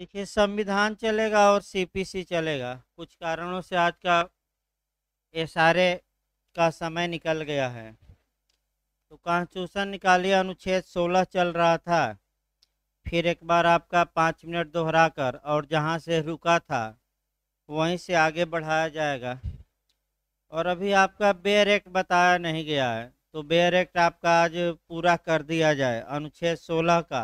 देखिए संविधान चलेगा और सीपीसी चलेगा कुछ कारणों से आज का एस का समय निकल गया है तो कॉन्स्टिट्यूशन निकालिए अनुच्छेद 16 चल रहा था फिर एक बार आपका पाँच मिनट दोहरा कर और जहाँ से रुका था वहीं से आगे बढ़ाया जाएगा और अभी आपका बेयर एक्ट बताया नहीं गया है तो बेयर एक्ट आपका आज पूरा कर दिया जाए अनुच्छेद 16 का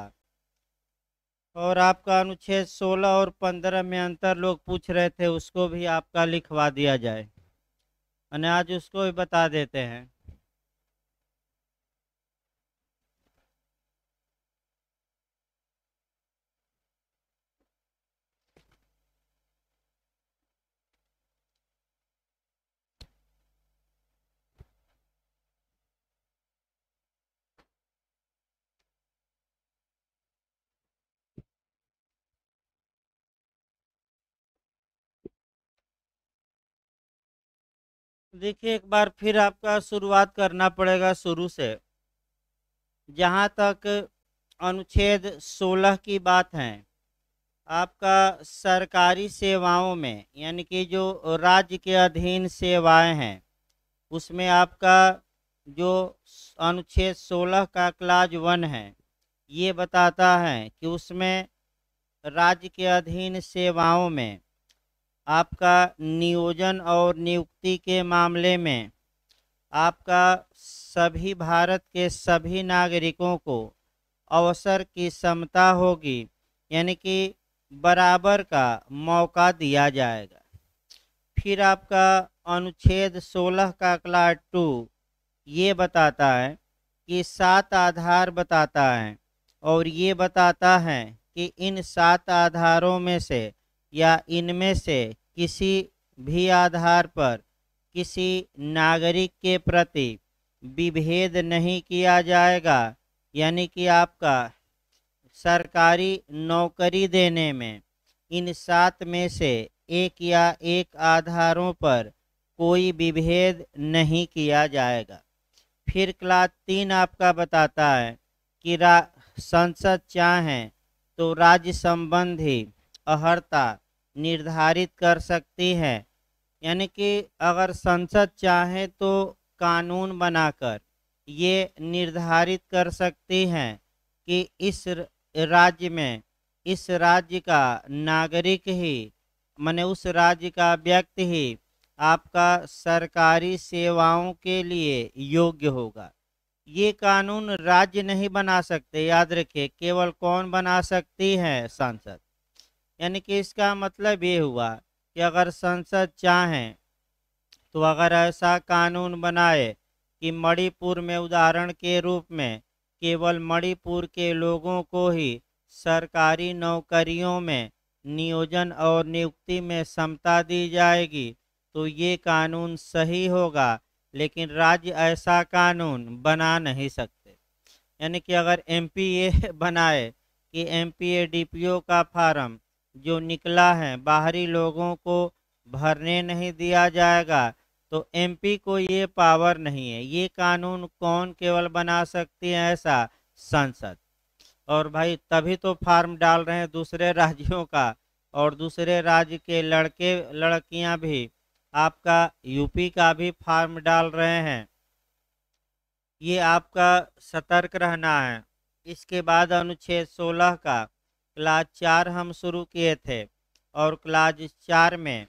और आपका अनुच्छेद 16 और 15 में अंतर लोग पूछ रहे थे उसको भी आपका लिखवा दिया जाए यानी आज उसको भी बता देते हैं देखिए एक बार फिर आपका शुरुआत करना पड़ेगा शुरू से जहाँ तक अनुच्छेद 16 की बात है आपका सरकारी सेवाओं में यानी कि जो राज्य के अधीन सेवाएं हैं उसमें आपका जो अनुच्छेद 16 का क्लाज वन है ये बताता है कि उसमें राज्य के अधीन सेवाओं में आपका नियोजन और नियुक्ति के मामले में आपका सभी भारत के सभी नागरिकों को अवसर की समता होगी यानी कि बराबर का मौका दिया जाएगा फिर आपका अनुच्छेद 16 का क्लास टू ये बताता है कि सात आधार बताता है और ये बताता है कि इन सात आधारों में से या इनमें से किसी भी आधार पर किसी नागरिक के प्रति विभेद नहीं किया जाएगा यानी कि आपका सरकारी नौकरी देने में इन सात में से एक या एक आधारों पर कोई विभेद नहीं किया जाएगा फिर क्लास तीन आपका बताता है कि रा संसद चाहें तो राज्य संबंधी अहर्ता निर्धारित कर सकती है यानी कि अगर संसद चाहे तो कानून बनाकर ये निर्धारित कर सकती है कि इस राज्य में इस राज्य का नागरिक ही मैंने उस राज्य का व्यक्ति ही आपका सरकारी सेवाओं के लिए योग्य होगा ये कानून राज्य नहीं बना सकते याद रखिए केवल कौन बना सकती है सांसद यानी कि इसका मतलब ये हुआ कि अगर संसद चाहें तो अगर ऐसा कानून बनाए कि मणिपुर में उदाहरण के रूप में केवल मणिपुर के लोगों को ही सरकारी नौकरियों में नियोजन और नियुक्ति में क्षमता दी जाएगी तो ये कानून सही होगा लेकिन राज्य ऐसा कानून बना नहीं सकते यानी कि अगर एम बनाए कि एम पी का फार्म जो निकला है बाहरी लोगों को भरने नहीं दिया जाएगा तो एमपी को ये पावर नहीं है ये कानून कौन केवल बना सकती है ऐसा संसद और भाई तभी तो फार्म डाल रहे हैं दूसरे राज्यों का और दूसरे राज्य के लड़के लड़कियां भी आपका यूपी का भी फार्म डाल रहे हैं ये आपका सतर्क रहना है इसके बाद अनुच्छेद 16 का क्लास चार हम शुरू किए थे और क्लास चार में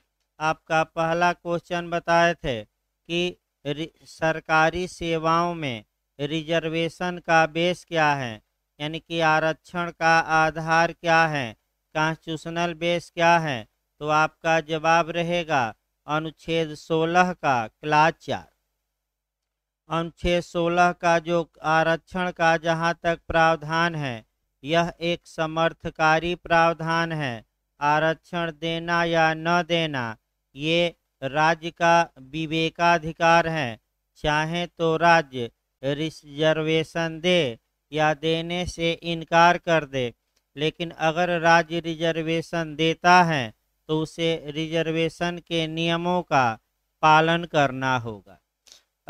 आपका पहला क्वेश्चन बताए थे कि सरकारी सेवाओं में रिजर्वेशन का बेस क्या है यानी कि आरक्षण का आधार क्या है कॉन्स्टिट्यूशनल बेस क्या है तो आपका जवाब रहेगा अनुच्छेद 16 का क्लास चार अनुच्छेद 16 का जो आरक्षण का जहाँ तक प्रावधान है यह एक समर्थकारी प्रावधान है आरक्षण देना या न देना ये राज्य का विवेकाधिकार है चाहे तो राज्य रिजर्वेशन दे या देने से इनकार कर दे लेकिन अगर राज्य रिजर्वेशन देता है तो उसे रिजर्वेशन के नियमों का पालन करना होगा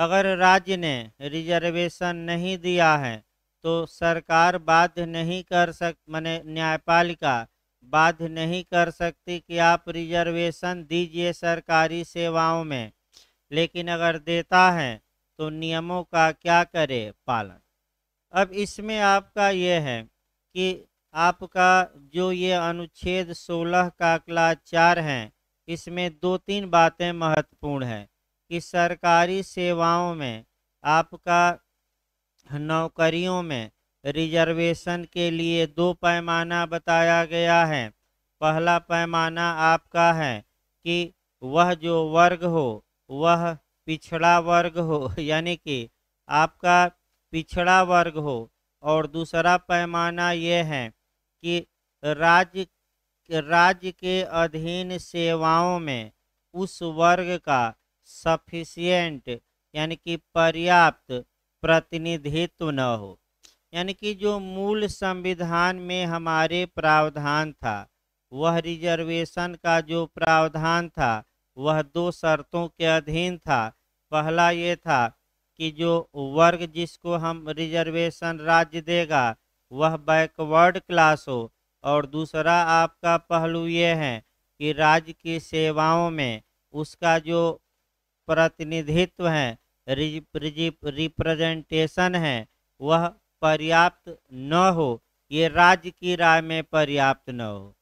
अगर राज्य ने रिजर्वेशन नहीं दिया है तो सरकार बाध्य नहीं कर सक मैंने न्यायपालिका बाध्य नहीं कर सकती कि आप रिजर्वेशन दीजिए सरकारी सेवाओं में लेकिन अगर देता है तो नियमों का क्या करे पालन अब इसमें आपका ये है कि आपका जो ये अनुच्छेद 16 का अकला चार है इसमें दो तीन बातें महत्वपूर्ण हैं कि सरकारी सेवाओं में आपका नौकरियों में रिजर्वेशन के लिए दो पैमाना बताया गया है पहला पैमाना आपका है कि वह जो वर्ग हो वह पिछड़ा वर्ग हो यानी कि आपका पिछड़ा वर्ग हो और दूसरा पैमाना यह है कि राज्य राज्य के अधीन सेवाओं में उस वर्ग का सफिशियंट यानी कि पर्याप्त प्रतिनिधित्व न हो यानी कि जो मूल संविधान में हमारे प्रावधान था वह रिजर्वेशन का जो प्रावधान था वह दो शर्तों के अधीन था पहला ये था कि जो वर्ग जिसको हम रिजर्वेशन राज्य देगा वह बैकवर्ड क्लास हो और दूसरा आपका पहलू ये है कि राज्य की सेवाओं में उसका जो प्रतिनिधित्व है रिप्रेजेंटेशन है वह पर्याप्त न हो ये राज्य की राय में पर्याप्त न हो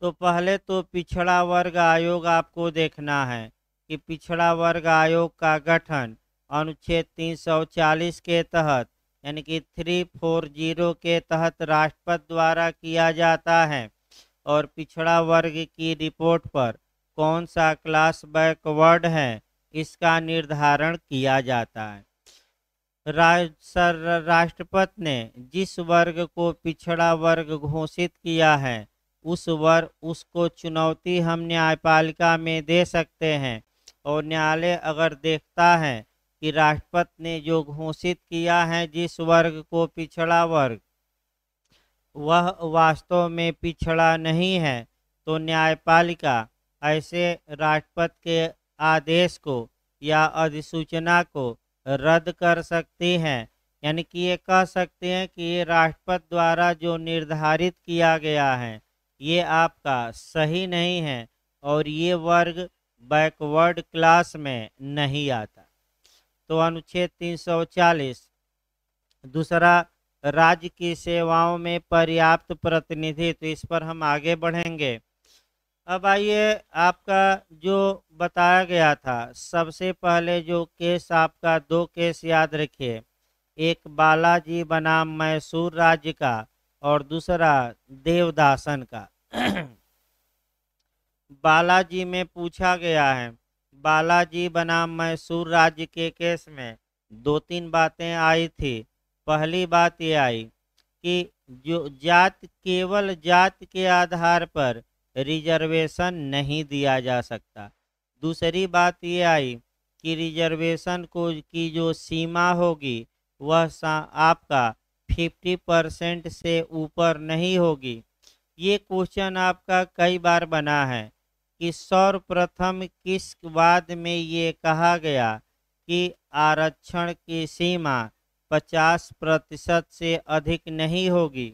तो पहले तो पिछड़ा वर्ग आयोग आपको देखना है कि पिछड़ा वर्ग आयोग का गठन अनुच्छेद 340 के तहत यानी कि 340 के तहत राष्ट्रपति द्वारा किया जाता है और पिछड़ा वर्ग की रिपोर्ट पर कौन सा क्लास बैकवर्ड है इसका निर्धारण किया जाता है राष्ट्रपति ने जिस वर्ग को पिछड़ा वर्ग घोषित किया है उस वर्ग उसको चुनौती हम न्यायपालिका में दे सकते हैं और न्यायालय अगर देखता है कि राष्ट्रपति ने जो घोषित किया है जिस वर्ग को पिछड़ा वर्ग वह वास्तव में पिछड़ा नहीं है तो न्यायपालिका ऐसे राष्ट्रपति के आदेश को या अधिसूचना को रद्द कर सकते हैं यानी कि ये कह सकते हैं कि ये राष्ट्रपति द्वारा जो निर्धारित किया गया है ये आपका सही नहीं है और ये वर्ग बैकवर्ड क्लास में नहीं आता तो अनुच्छेद 340 दूसरा राज्य की सेवाओं में पर्याप्त प्रतिनिधित्व तो इस पर हम आगे बढ़ेंगे अब आइए आपका जो बताया गया था सबसे पहले जो केस आपका दो केस याद रखिए एक बालाजी बनाम मैसूर राज्य का और दूसरा देवदासन का बालाजी में पूछा गया है बालाजी बनाम मैसूर राज्य के केस में दो तीन बातें आई थी पहली बात ये आई कि जो जात केवल जात के आधार पर रिजर्वेशन नहीं दिया जा सकता दूसरी बात ये आई कि रिजर्वेशन को की जो सीमा होगी वह आपका 50 परसेंट से ऊपर नहीं होगी ये क्वेश्चन आपका कई बार बना है कि सर्वप्रथम किस बाद में ये कहा गया कि आरक्षण की सीमा 50 प्रतिशत से अधिक नहीं होगी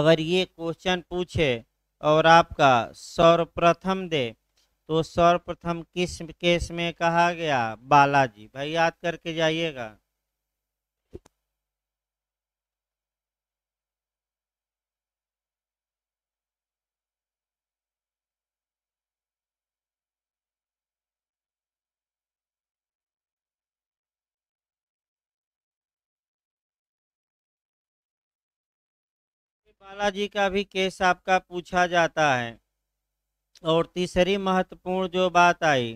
अगर ये क्वेश्चन पूछे और आपका सर्वप्रथम दे तो सर्वप्रथम किस केस में कहा गया बालाजी भाई याद करके जाइएगा बालाजी का भी केस आपका पूछा जाता है और तीसरी महत्वपूर्ण जो बात आई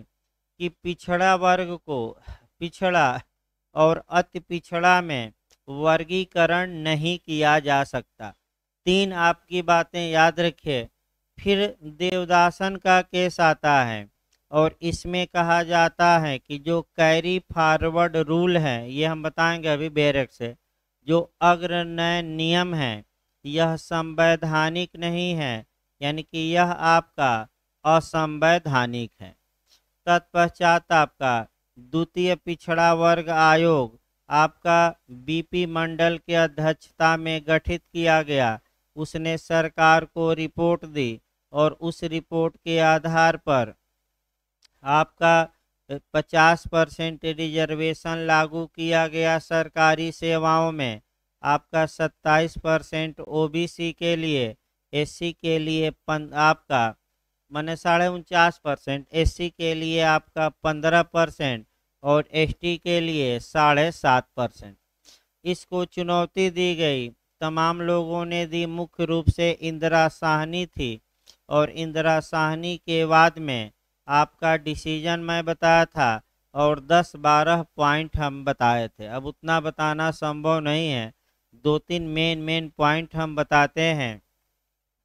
कि पिछड़ा वर्ग को पिछड़ा और अति पिछड़ा में वर्गीकरण नहीं किया जा सकता तीन आपकी बातें याद रखिए फिर देवदासन का केस आता है और इसमें कहा जाता है कि जो कैरी फॉरवर्ड रूल है ये हम बताएंगे अभी बेरक से जो अग्रनय नियम है यह संवैधानिक नहीं है यानी कि यह आपका असंवैधानिक है तत्पश्चात आपका द्वितीय पिछड़ा वर्ग आयोग आपका बीपी मंडल के अध्यक्षता में गठित किया गया उसने सरकार को रिपोर्ट दी और उस रिपोर्ट के आधार पर आपका 50 परसेंट रिजर्वेशन लागू किया गया सरकारी सेवाओं में आपका 27 परसेंट ओ के लिए एस के लिए पन, आपका मैंने साढ़े उनचास परसेंट एस के लिए आपका पंद्रह परसेंट और एस के लिए साढ़े सात परसेंट इसको चुनौती दी गई तमाम लोगों ने दी मुख्य रूप से इंदिरा साहनी थी और इंदिरा साहनी के बाद में आपका डिसीजन मैं बताया था और 10-12 पॉइंट हम बताए थे अब उतना बताना संभव नहीं है दो तीन मेन मेन पॉइंट हम बताते हैं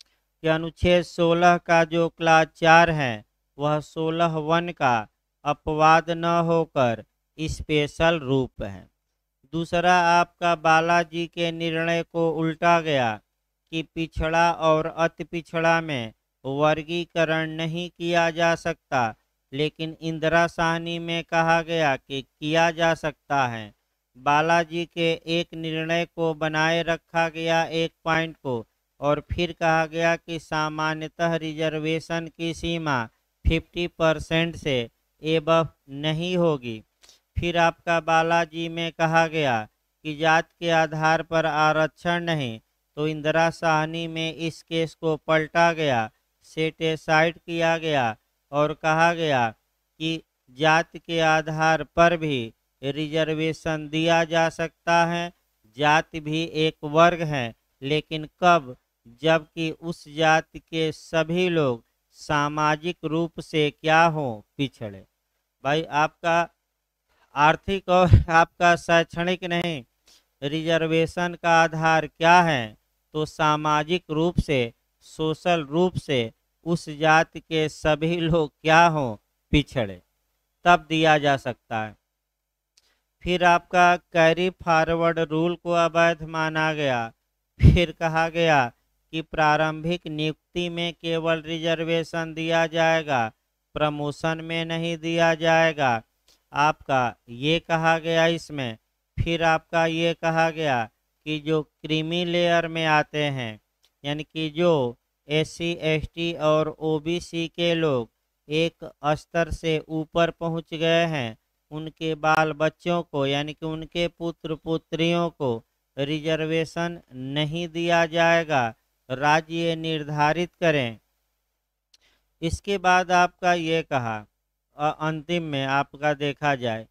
कि अनुच्छेद 16 का जो क्लास चार है वह 16 वन का अपवाद न होकर स्पेशल रूप है दूसरा आपका बालाजी के निर्णय को उल्टा गया कि पिछड़ा और अति पिछड़ा में वर्गीकरण नहीं किया जा सकता लेकिन इंदिरा साहनी में कहा गया कि किया जा सकता है बालाजी के एक निर्णय को बनाए रखा गया एक पॉइंट को और फिर कहा गया कि सामान्यतः रिजर्वेशन की सीमा 50 परसेंट से एब नहीं होगी फिर आपका बालाजी में कहा गया कि जात के आधार पर आरक्षण नहीं तो इंदिरा साहनी में इस केस को पलटा गया सेटेसाइड किया गया और कहा गया कि जात के आधार पर भी रिजर्वेशन दिया जा सकता है जाति भी एक वर्ग है लेकिन कब जबकि उस जाति के सभी लोग सामाजिक रूप से क्या हो पिछड़े भाई आपका आर्थिक और आपका शैक्षणिक नहीं रिजर्वेशन का आधार क्या है तो सामाजिक रूप से सोशल रूप से उस जाति के सभी लोग क्या हो पिछड़े तब दिया जा सकता है फिर आपका कैरी फॉरवर्ड रूल को अवैध माना गया फिर कहा गया कि प्रारंभिक नियुक्ति में केवल रिजर्वेशन दिया जाएगा प्रमोशन में नहीं दिया जाएगा आपका ये कहा गया इसमें फिर आपका ये कहा गया कि जो क्रीमी लेयर में आते हैं यानी कि जो एस सी और ओबीसी के लोग एक स्तर से ऊपर पहुंच गए हैं उनके बाल बच्चों को यानी कि उनके पुत्र पुत्रियों को रिजर्वेशन नहीं दिया जाएगा राज्य निर्धारित करें इसके बाद आपका ये कहा अंतिम में आपका देखा जाए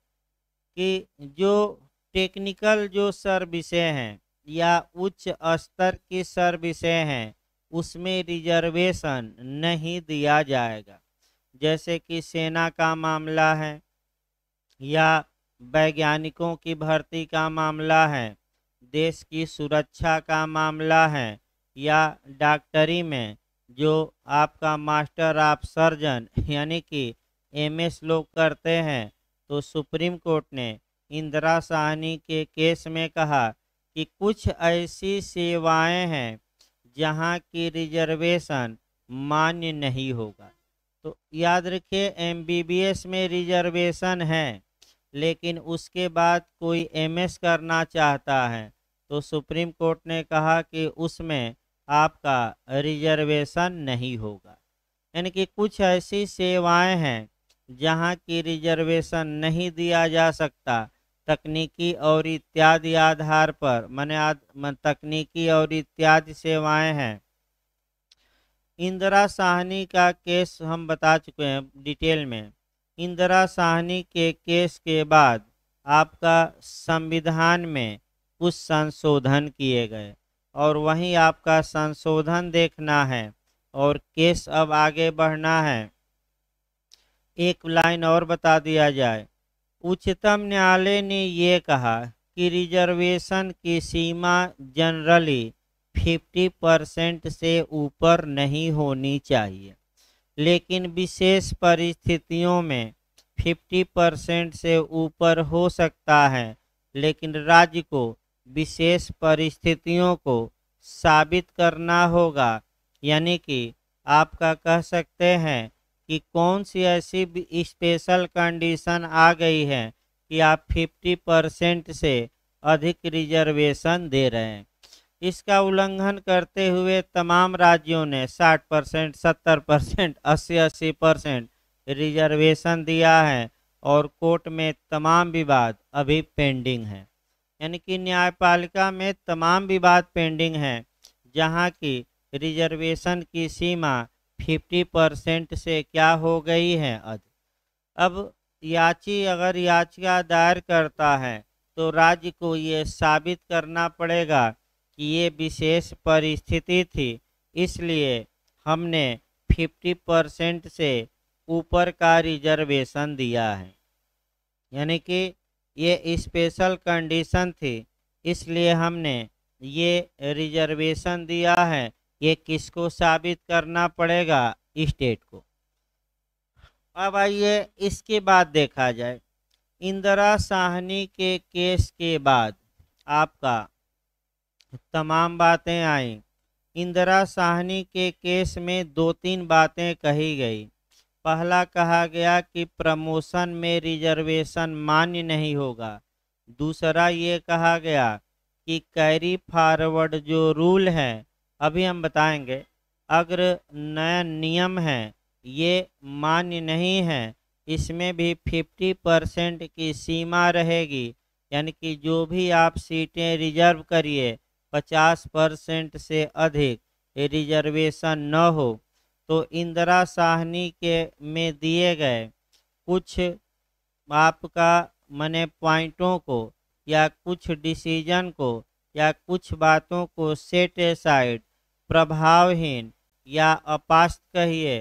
कि जो टेक्निकल जो सर्विसें हैं या उच्च स्तर की सर्विसें हैं उसमें रिजर्वेशन नहीं दिया जाएगा जैसे कि सेना का मामला है या वैज्ञानिकों की भर्ती का मामला है देश की सुरक्षा का मामला है या डॉक्टरी में जो आपका मास्टर ऑफ सर्जन यानी कि एमएस लोग करते हैं तो सुप्रीम कोर्ट ने इंदिरा साहनी के केस में कहा कि कुछ ऐसी सेवाएं हैं जहां की रिजर्वेशन मान्य नहीं होगा तो याद रखिए एमबीबीएस में रिजर्वेशन है लेकिन उसके बाद कोई एमएस करना चाहता है तो सुप्रीम कोर्ट ने कहा कि उसमें आपका रिजर्वेशन नहीं होगा यानी कि कुछ ऐसी सेवाएं हैं जहां की रिजर्वेशन नहीं दिया जा सकता तकनीकी और इत्यादि आधार पर मैंने तकनीकी और इत्यादि सेवाएं हैं इंदिरा साहनी का केस हम बता चुके हैं डिटेल में इंदिरा साहनी के केस के बाद आपका संविधान में कुछ संशोधन किए गए और वहीं आपका संशोधन देखना है और केस अब आगे बढ़ना है एक लाइन और बता दिया जाए उच्चतम न्यायालय ने ये कहा कि रिजर्वेशन की सीमा जनरली 50 परसेंट से ऊपर नहीं होनी चाहिए लेकिन विशेष परिस्थितियों में 50 परसेंट से ऊपर हो सकता है लेकिन राज्य को विशेष परिस्थितियों को साबित करना होगा यानी कि आपका कह सकते हैं कि कौन सी ऐसी स्पेशल कंडीशन आ गई है कि आप 50 परसेंट से अधिक रिजर्वेशन दे रहे हैं इसका उल्लंघन करते हुए तमाम राज्यों ने 60 परसेंट सत्तर परसेंट अस्सी अस्सी परसेंट रिजर्वेशन दिया है और कोर्ट में तमाम विवाद अभी पेंडिंग है यानी कि न्यायपालिका में तमाम विवाद पेंडिंग है जहां की रिजर्वेशन की सीमा 50 परसेंट से क्या हो गई है अध अब याची अगर याचिका दायर करता है तो राज्य को ये साबित करना पड़ेगा कि ये विशेष परिस्थिति थी इसलिए हमने 50 परसेंट से ऊपर का रिजर्वेशन दिया है यानी कि ये स्पेशल कंडीशन थी इसलिए हमने ये रिजर्वेशन दिया है ये किसको साबित करना पड़ेगा स्टेट को अब आइए इसके बाद देखा जाए इंदिरा साहनी के केस के बाद आपका तमाम बातें आईं इंदिरा साहनी के केस में दो तीन बातें कही गई पहला कहा गया कि प्रमोशन में रिजर्वेशन मान्य नहीं होगा दूसरा ये कहा गया कि कैरी फॉरवर्ड जो रूल है अभी हम बताएंगे अग्र नया नियम है ये मान्य नहीं है इसमें भी 50 परसेंट की सीमा रहेगी यानी कि जो भी आप सीटें रिजर्व करिए 50 परसेंट से अधिक रिजर्वेशन न हो तो इंदिरा साहनी के में दिए गए कुछ आपका मने पॉइंटों को या कुछ डिसीजन को या कुछ बातों को सेट साइड प्रभावहीन या अपास्त कहिए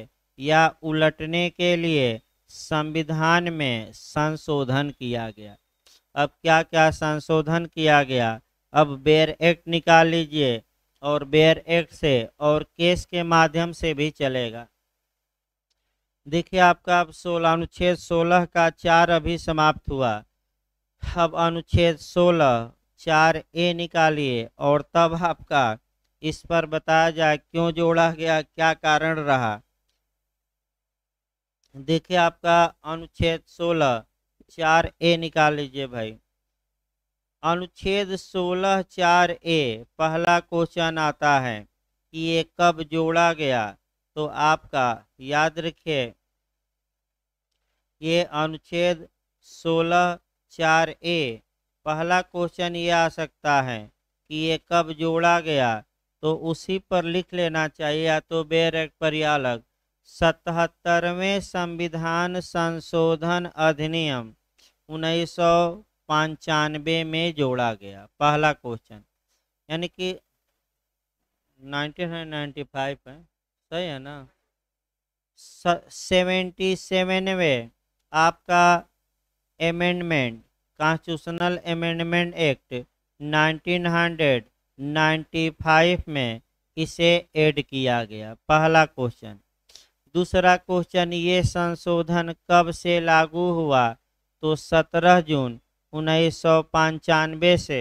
या उलटने के लिए संविधान में संशोधन किया गया अब क्या क्या संशोधन किया गया अब बेयर एक्ट निकाल लीजिए और बेयर एक्ट से और केस के माध्यम से भी चलेगा देखिए आपका अब सोलह अनुच्छेद सोलह का चार अभी समाप्त हुआ अब अनुच्छेद सोलह चार ए निकालिए और तब आपका इस पर बताया जाए क्यों जोड़ा गया क्या कारण रहा देखिए आपका अनुच्छेद सोलह चार ए निकाल लीजिए भाई अनुच्छेद सोलह चार ए पहला क्वेश्चन आता है कि ये कब जोड़ा गया तो आपका याद रखिए ये अनुच्छेद सोलह चार ए पहला क्वेश्चन ये आ सकता है कि ये कब जोड़ा गया तो उसी पर लिख लेना चाहिए या तो बैरक पर अलग सतहत्तरवें संविधान संशोधन अधिनियम उन्नीस सौ पंचानवे में जोड़ा गया पहला क्वेश्चन यानी कि 1995 है सही है ना सेवेंटी सेवन में आपका अमेंडमेंट कॉन्स्टिट्यूशनल अमेंडमेंट एक्ट 1995 में इसे ऐड किया गया पहला क्वेश्चन दूसरा क्वेश्चन ये संशोधन कब से लागू हुआ तो 17 जून उन्नीस सौ पंचानवे से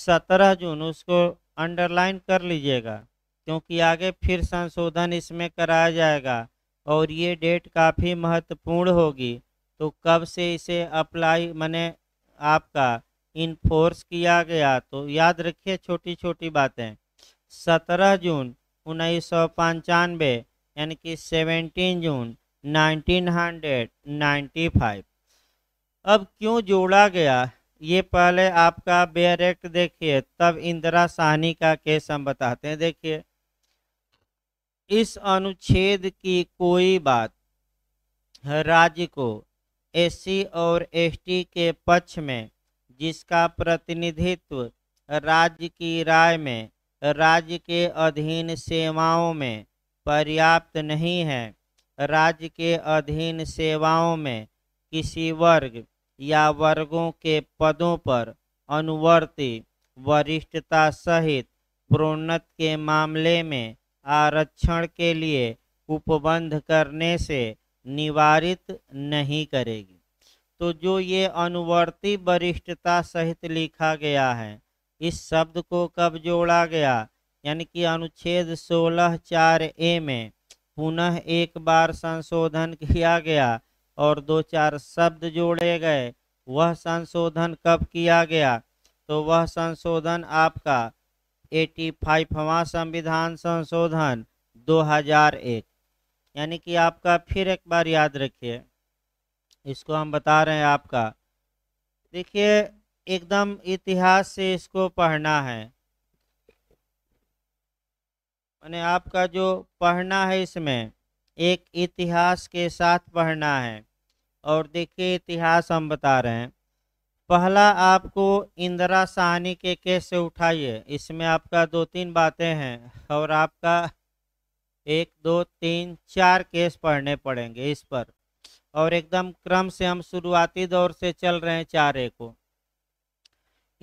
सत्रह जून उसको अंडरलाइन कर लीजिएगा क्योंकि आगे फिर संशोधन इसमें कराया जाएगा और ये डेट काफ़ी महत्वपूर्ण होगी तो कब से इसे अप्लाई मैंने आपका इनफोर्स किया गया तो याद रखिए छोटी छोटी बातें सत्रह जून उन्नीस सौ पंचानवे यानी कि seventeen June nineteen hundred ninety five अब क्यों जोड़ा गया ये पहले आपका बेयर एक्ट देखिए तब इंदिरा साहनी का केस हम बताते हैं देखिए इस अनुच्छेद की कोई बात राज्य को एससी और एसटी के पक्ष में जिसका प्रतिनिधित्व राज्य की राय में राज्य के अधीन सेवाओं में पर्याप्त नहीं है राज्य के अधीन सेवाओं में किसी वर्ग या वर्गों के पदों पर अनुवर्ती वरिष्ठता सहित प्रोन्नत के मामले में आरक्षण के लिए उपबंध करने से निवारित नहीं करेगी तो जो ये अनुवर्ती वरिष्ठता सहित लिखा गया है इस शब्द को कब जोड़ा गया यानी कि अनुच्छेद सोलह चार ए में पुनः एक बार संशोधन किया गया और दो चार शब्द जोड़े गए वह संशोधन कब किया गया तो वह संशोधन आपका एटी फाइववा संविधान संशोधन 2001 यानी कि आपका फिर एक बार याद रखिए इसको हम बता रहे हैं आपका देखिए एकदम इतिहास से इसको पढ़ना है मैंने आपका जो पढ़ना है इसमें एक इतिहास के साथ पढ़ना है और देखिए इतिहास हम बता रहे हैं पहला आपको इंदिरा सहनी के केस से उठाइए इसमें आपका दो तीन बातें हैं और आपका एक दो तीन चार केस पढ़ने पड़ेंगे इस पर और एकदम क्रम से हम शुरुआती दौर से चल रहे हैं चारे को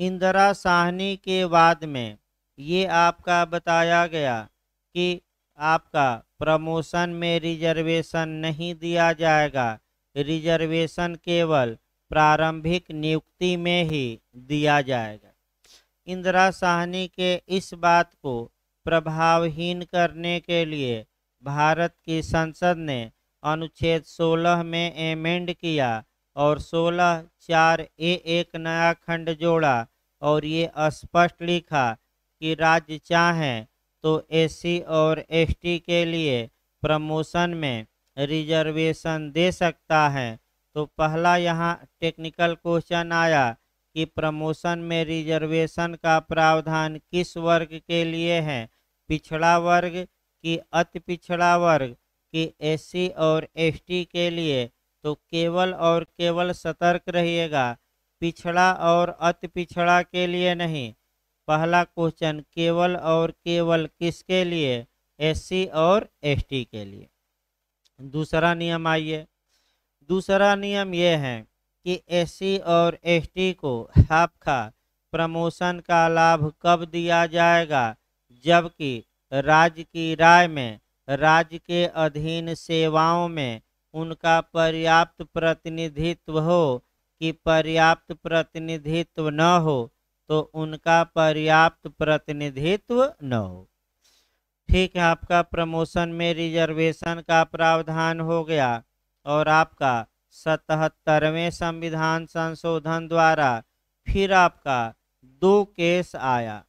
इंदिरा साहनी के बाद में ये आपका बताया गया कि आपका प्रमोशन में रिजर्वेशन नहीं दिया जाएगा रिजर्वेशन केवल प्रारंभिक नियुक्ति में ही दिया जाएगा इंदिरा साहनी के इस बात को प्रभावहीन करने के लिए भारत की संसद ने अनुच्छेद 16 में एमेंड किया और 16 चार ए एक नया खंड जोड़ा और ये स्पष्ट लिखा कि राज्य चाहें तो एसी और एसटी के लिए प्रमोशन में रिजर्वेशन दे सकता है तो पहला यहाँ टेक्निकल क्वेश्चन आया कि प्रमोशन में रिजर्वेशन का प्रावधान किस वर्ग के लिए है पिछड़ा वर्ग कि अति पिछड़ा वर्ग कि एससी और एसटी के लिए तो केवल और केवल सतर्क रहिएगा पिछड़ा और अति पिछड़ा के लिए नहीं पहला क्वेश्चन केवल और केवल किसके लिए एससी और एसटी के लिए दूसरा नियम आइए दूसरा नियम यह है कि एससी और एसटी को आपका प्रमोशन का लाभ कब दिया जाएगा जबकि राज्य की राय में राज्य के अधीन सेवाओं में उनका पर्याप्त प्रतिनिधित्व हो कि पर्याप्त प्रतिनिधित्व न हो तो उनका पर्याप्त प्रतिनिधित्व न हो ठीक है आपका प्रमोशन में रिजर्वेशन का प्रावधान हो गया और आपका सतहत्तरवें संविधान संशोधन द्वारा फिर आपका दो केस आया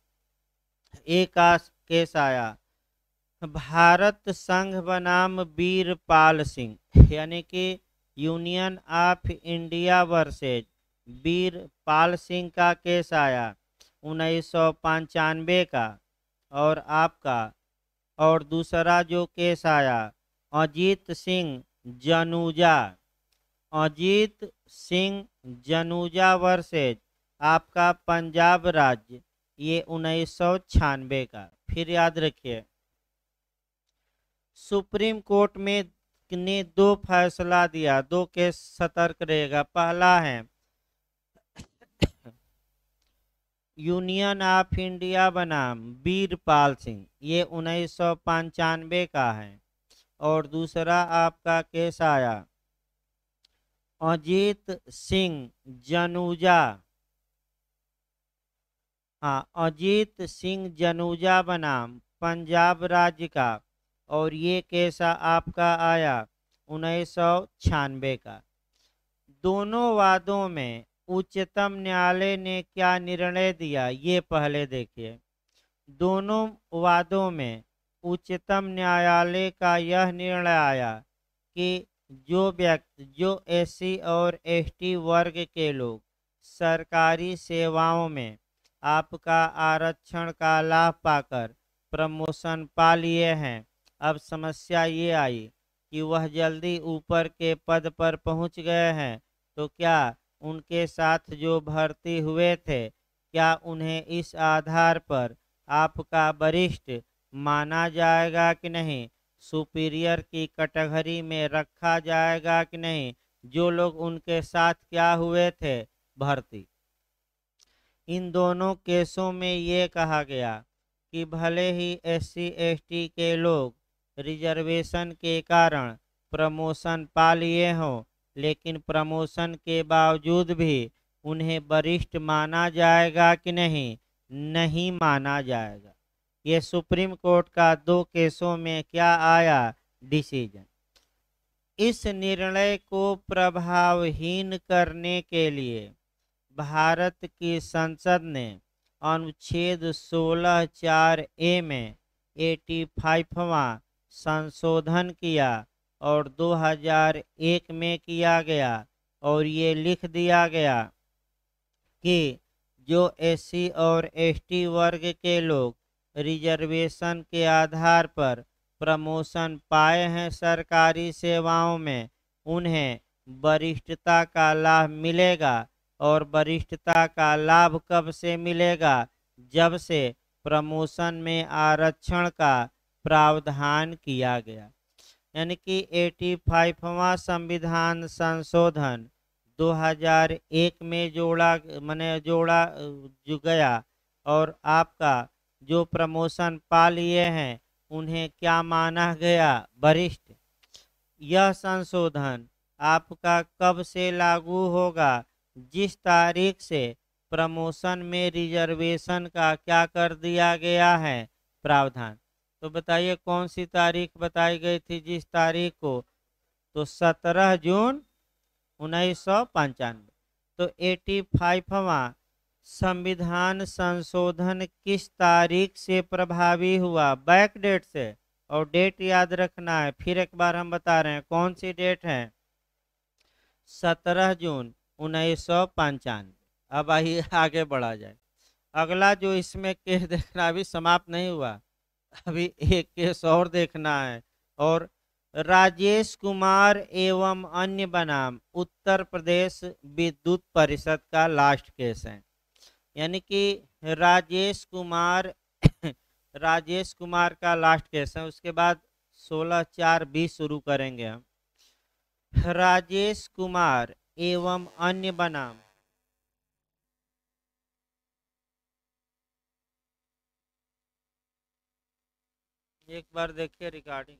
एक केस आया भारत संघ बनाम वीरपाल सिंह यानी कि union of India versus Veerpal Singh का केस आया उन्नीस का और आपका और दूसरा जो केस आया अजीत सिंह जनुजा अजीत सिंह जनुजा वर्सेज आपका पंजाब राज्य ये उन्नीस सौ छियानबे का फिर याद रखिए सुप्रीम कोर्ट में ने दो फैसला दिया दो केस सतर्क रहेगा पहला है यूनियन ऑफ इंडिया बनाम वीरपाल सिंह ये उन्नीस का है और दूसरा आपका केस आया अजीत सिंह जनुजा हाँ अजीत सिंह जनुजा बनाम पंजाब राज्य का और ये केस आपका आया उन्नीस का दोनों वादों में उच्चतम न्यायालय ने क्या निर्णय दिया ये पहले देखिए दोनों वादों में उच्चतम न्यायालय का यह निर्णय आया कि जो व्यक्ति जो एससी और एसटी वर्ग के लोग सरकारी सेवाओं में आपका आरक्षण का लाभ पाकर प्रमोशन पा लिए हैं अब समस्या ये आई कि वह जल्दी ऊपर के पद पर पहुंच गए हैं तो क्या उनके साथ जो भर्ती हुए थे क्या उन्हें इस आधार पर आपका वरिष्ठ माना जाएगा कि नहीं सुपीरियर की कैटेगरी में रखा जाएगा कि नहीं जो लोग उनके साथ क्या हुए थे भर्ती इन दोनों केसों में ये कहा गया कि भले ही एस सी के लोग रिजर्वेशन के कारण प्रमोशन पा लिए हों लेकिन प्रमोशन के बावजूद भी उन्हें वरिष्ठ माना जाएगा कि नहीं नहीं माना जाएगा ये सुप्रीम कोर्ट का दो केसों में क्या आया डिसीजन इस निर्णय को प्रभावहीन करने के लिए भारत की संसद ने अनुच्छेद सोलह चार ए में एटी फाइववा संशोधन किया और 2001 में किया गया और ये लिख दिया गया कि जो एससी और एसटी वर्ग के लोग रिजर्वेशन के आधार पर प्रमोशन पाए हैं सरकारी सेवाओं में उन्हें वरिष्ठता का लाभ मिलेगा और वरिष्ठता का लाभ कब से मिलेगा जब से प्रमोशन में आरक्षण का प्रावधान किया गया यानी कि एटी फाइववा संविधान संशोधन 2001 में जोड़ा मैंने जोड़ा जो गया और आपका जो प्रमोशन पा लिए हैं उन्हें क्या माना गया वरिष्ठ यह संशोधन आपका कब से लागू होगा जिस तारीख से प्रमोशन में रिजर्वेशन का क्या कर दिया गया है प्रावधान तो बताइए कौन सी तारीख बताई गई थी जिस तारीख को तो सत्रह जून उन्नीस सौ पंचानवे तो एटी फाइववा संविधान संशोधन किस तारीख से प्रभावी हुआ बैक डेट से और डेट याद रखना है फिर एक बार हम बता रहे हैं कौन सी डेट है सत्रह जून उन्नीस सौ पंचानवे अब आइए आगे बढ़ा जाए अगला जो इसमें केस देखना अभी समाप्त नहीं हुआ अभी एक केस और देखना है और राजेश कुमार एवं अन्य बनाम उत्तर प्रदेश विद्युत परिषद का लास्ट केस है यानी कि राजेश कुमार राजेश कुमार का लास्ट केस है उसके बाद सोलह चार बीस शुरू करेंगे हम राजेश कुमार एवं अन्य बनाम एक बार देखिए रिकॉर्डिंग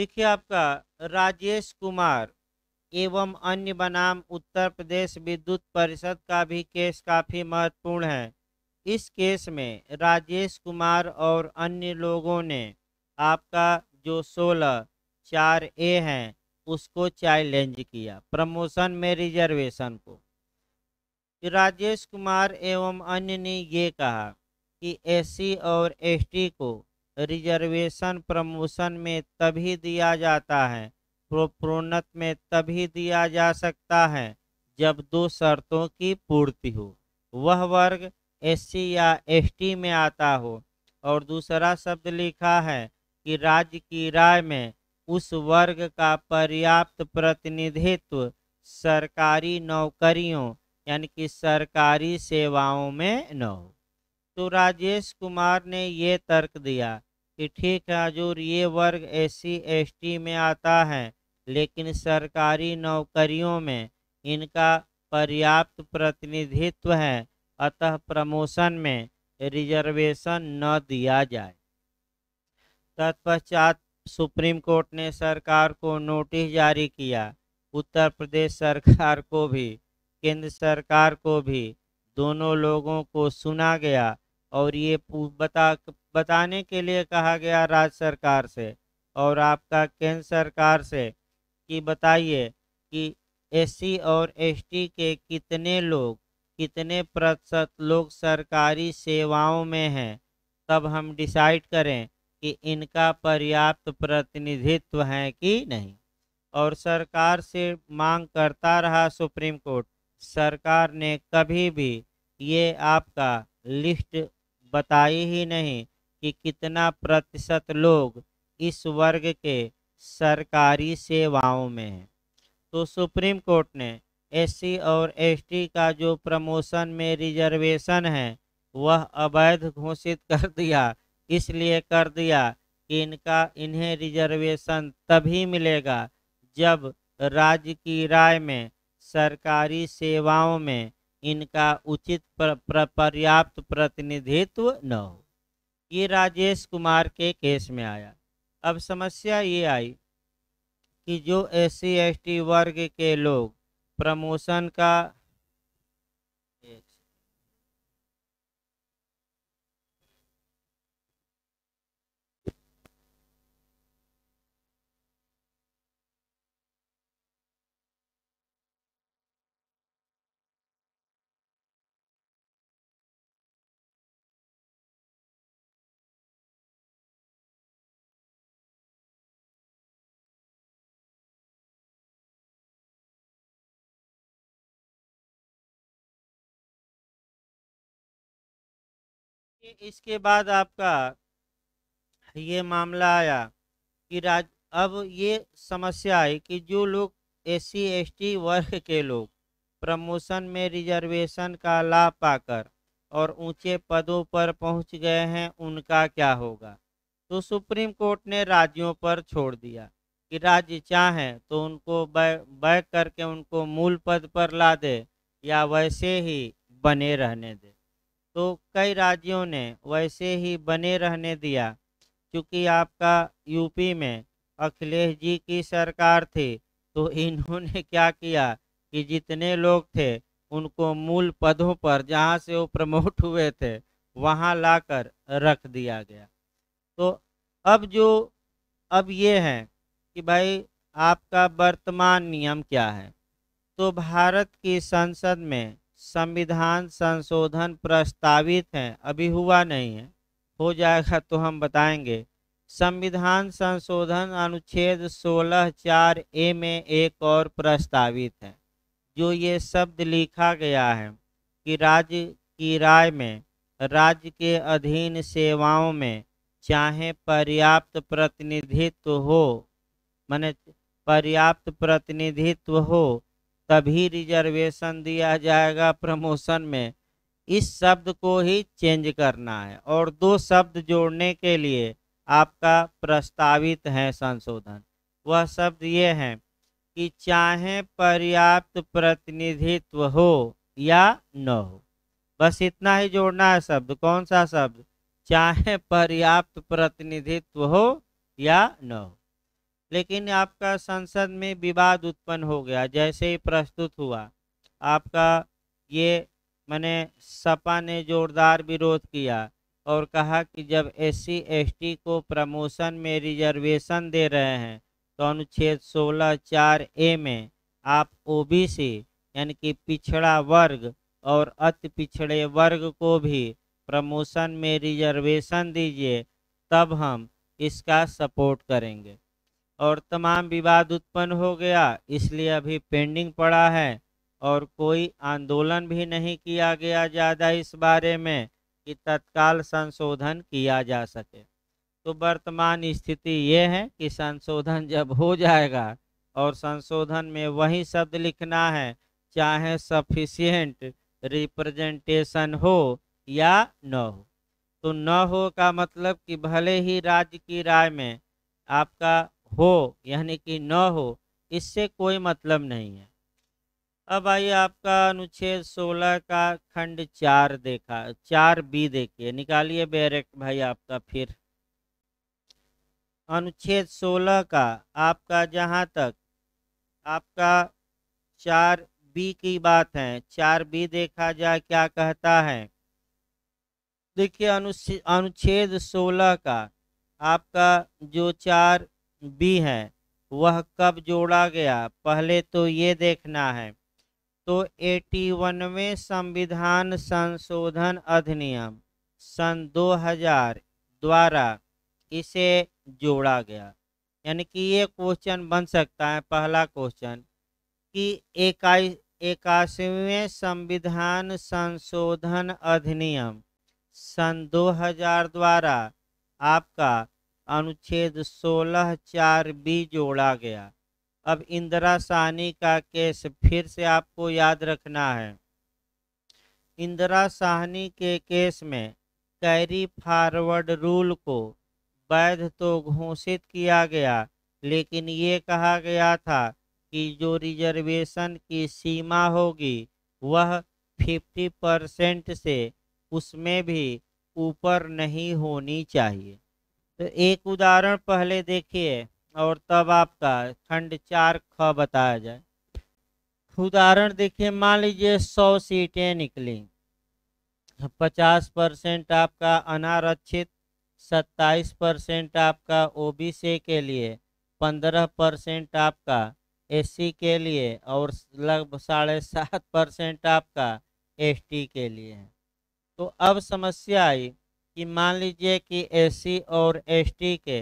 देखिए आपका राजेश कुमार एवं अन्य बनाम उत्तर प्रदेश विद्युत परिषद का भी केस काफ़ी महत्वपूर्ण है इस केस में राजेश कुमार और अन्य लोगों ने आपका जो सोलह चार ए हैं उसको चैलेंज किया प्रमोशन में रिजर्वेशन को राजेश कुमार एवं अन्य ने ये कहा कि एससी और एसटी को रिजर्वेशन प्रमोशन में तभी दिया जाता है प्रोन्नत में तभी दिया जा सकता है जब दो शर्तों की पूर्ति हो वह वर्ग एससी या एसटी में आता हो और दूसरा शब्द लिखा है कि राज्य की राय में उस वर्ग का पर्याप्त प्रतिनिधित्व सरकारी नौकरियों यानी कि सरकारी सेवाओं में न हो तो राजेश कुमार ने ये तर्क दिया कि ठीक है हजूर ये वर्ग एस सी में आता है लेकिन सरकारी नौकरियों में इनका पर्याप्त प्रतिनिधित्व है अतः प्रमोशन में रिजर्वेशन न दिया जाए तत्पश्चात सुप्रीम कोर्ट ने सरकार को नोटिस जारी किया उत्तर प्रदेश सरकार को भी केंद्र सरकार को भी दोनों लोगों को सुना गया और ये बता बताने के लिए कहा गया राज्य सरकार से और आपका केंद्र सरकार से कि बताइए कि एससी और एसटी के कितने लोग कितने प्रतिशत लोग सरकारी सेवाओं में हैं तब हम डिसाइड करें कि इनका पर्याप्त प्रतिनिधित्व है कि नहीं और सरकार से मांग करता रहा सुप्रीम कोर्ट सरकार ने कभी भी ये आपका लिस्ट बताई ही नहीं कि कितना प्रतिशत लोग इस वर्ग के सरकारी सेवाओं में हैं तो सुप्रीम कोर्ट ने एससी और एसटी का जो प्रमोशन में रिजर्वेशन है वह अवैध घोषित कर दिया इसलिए कर दिया कि इनका इन्हें रिजर्वेशन तभी मिलेगा जब राज्य की राय में सरकारी सेवाओं में इनका उचित पर्याप्त प्रतिनिधित्व न हो ये राजेश कुमार के केस में आया अब समस्या ये आई कि जो एस सी वर्ग के लोग प्रमोशन का इसके बाद आपका ये मामला आया कि राज अब ये समस्या आई कि जो लोग एस सी वर्ग के लोग प्रमोशन में रिजर्वेशन का लाभ पाकर और ऊंचे पदों पर पहुंच गए हैं उनका क्या होगा तो सुप्रीम कोर्ट ने राज्यों पर छोड़ दिया कि राज्य चाहें तो उनको बैक करके उनको मूल पद पर ला दे या वैसे ही बने रहने दे तो कई राज्यों ने वैसे ही बने रहने दिया क्योंकि आपका यूपी में अखिलेश जी की सरकार थी तो इन्होंने क्या किया कि जितने लोग थे उनको मूल पदों पर जहाँ से वो प्रमोट हुए थे वहाँ लाकर रख दिया गया तो अब जो अब ये है कि भाई आपका वर्तमान नियम क्या है तो भारत की संसद में संविधान संशोधन प्रस्तावित हैं अभी हुआ नहीं है हो जाएगा तो हम बताएंगे संविधान संशोधन अनुच्छेद 16 चार ए में एक और प्रस्तावित है जो ये शब्द लिखा गया है कि राज्य की राय में राज्य के अधीन सेवाओं में चाहे पर्याप्त प्रतिनिधित्व हो मैंने पर्याप्त प्रतिनिधित्व हो तभी रिजर्वेशन दिया जाएगा प्रमोशन में इस शब्द को ही चेंज करना है और दो शब्द जोड़ने के लिए आपका प्रस्तावित है संशोधन वह शब्द ये हैं कि चाहे पर्याप्त प्रतिनिधित्व हो या न हो बस इतना ही जोड़ना है शब्द कौन सा शब्द चाहे पर्याप्त प्रतिनिधित्व हो या न हो लेकिन आपका संसद में विवाद उत्पन्न हो गया जैसे ही प्रस्तुत हुआ आपका ये मैंने सपा ने जोरदार विरोध किया और कहा कि जब एस सी को प्रमोशन में रिजर्वेशन दे रहे हैं तो अनुच्छेद सोलह चार ए में आप ओबीसी यानी कि पिछड़ा वर्ग और अति पिछड़े वर्ग को भी प्रमोशन में रिजर्वेशन दीजिए तब हम इसका सपोर्ट करेंगे और तमाम विवाद उत्पन्न हो गया इसलिए अभी पेंडिंग पड़ा है और कोई आंदोलन भी नहीं किया गया ज़्यादा इस बारे में कि तत्काल संशोधन किया जा सके तो वर्तमान स्थिति ये है कि संशोधन जब हो जाएगा और संशोधन में वही शब्द लिखना है चाहे सफिशियंट रिप्रेजेंटेशन हो या न हो तो न हो का मतलब कि भले ही राज्य की राय में आपका हो यानी कि न हो इससे कोई मतलब नहीं है अब आइए आपका अनुच्छेद 16 का खंड चार देखा चार बी देखिए निकालिए बैरेक्ट भाई आपका फिर अनुच्छेद 16 का आपका जहाँ तक आपका चार बी की बात है चार बी देखा जाए क्या कहता है देखिए अनुच्छेद सोलह का आपका जो चार भी है वह कब जोड़ा गया पहले तो ये देखना है तो एटी वनवे संविधान संशोधन अधिनियम सन 2000 द्वारा इसे जोड़ा गया यानी कि ये क्वेश्चन बन सकता है पहला क्वेश्चन कि इक्यासीवें संविधान संशोधन अधिनियम सन 2000 द्वारा आपका अनुच्छेद सोलह चार बी जोड़ा गया अब इंदिरा साहनी का केस फिर से आपको याद रखना है इंदिरा साहनी के केस में कैरी फॉरवर्ड रूल को वैध तो घोषित किया गया लेकिन ये कहा गया था कि जो रिजर्वेशन की सीमा होगी वह 50 परसेंट से उसमें भी ऊपर नहीं होनी चाहिए तो एक उदाहरण पहले देखिए और तब आपका खंड चार ख बताया जाए उदाहरण देखिए मान लीजिए सौ सीटें निकली पचास परसेंट आपका अनारक्षित सत्ताईस परसेंट आपका ओ बी सी के लिए पंद्रह परसेंट आपका एस सी के लिए और लगभग साढ़े सात परसेंट आपका एस टी के लिए तो अब समस्या आई कि मान लीजिए कि एससी और एसटी के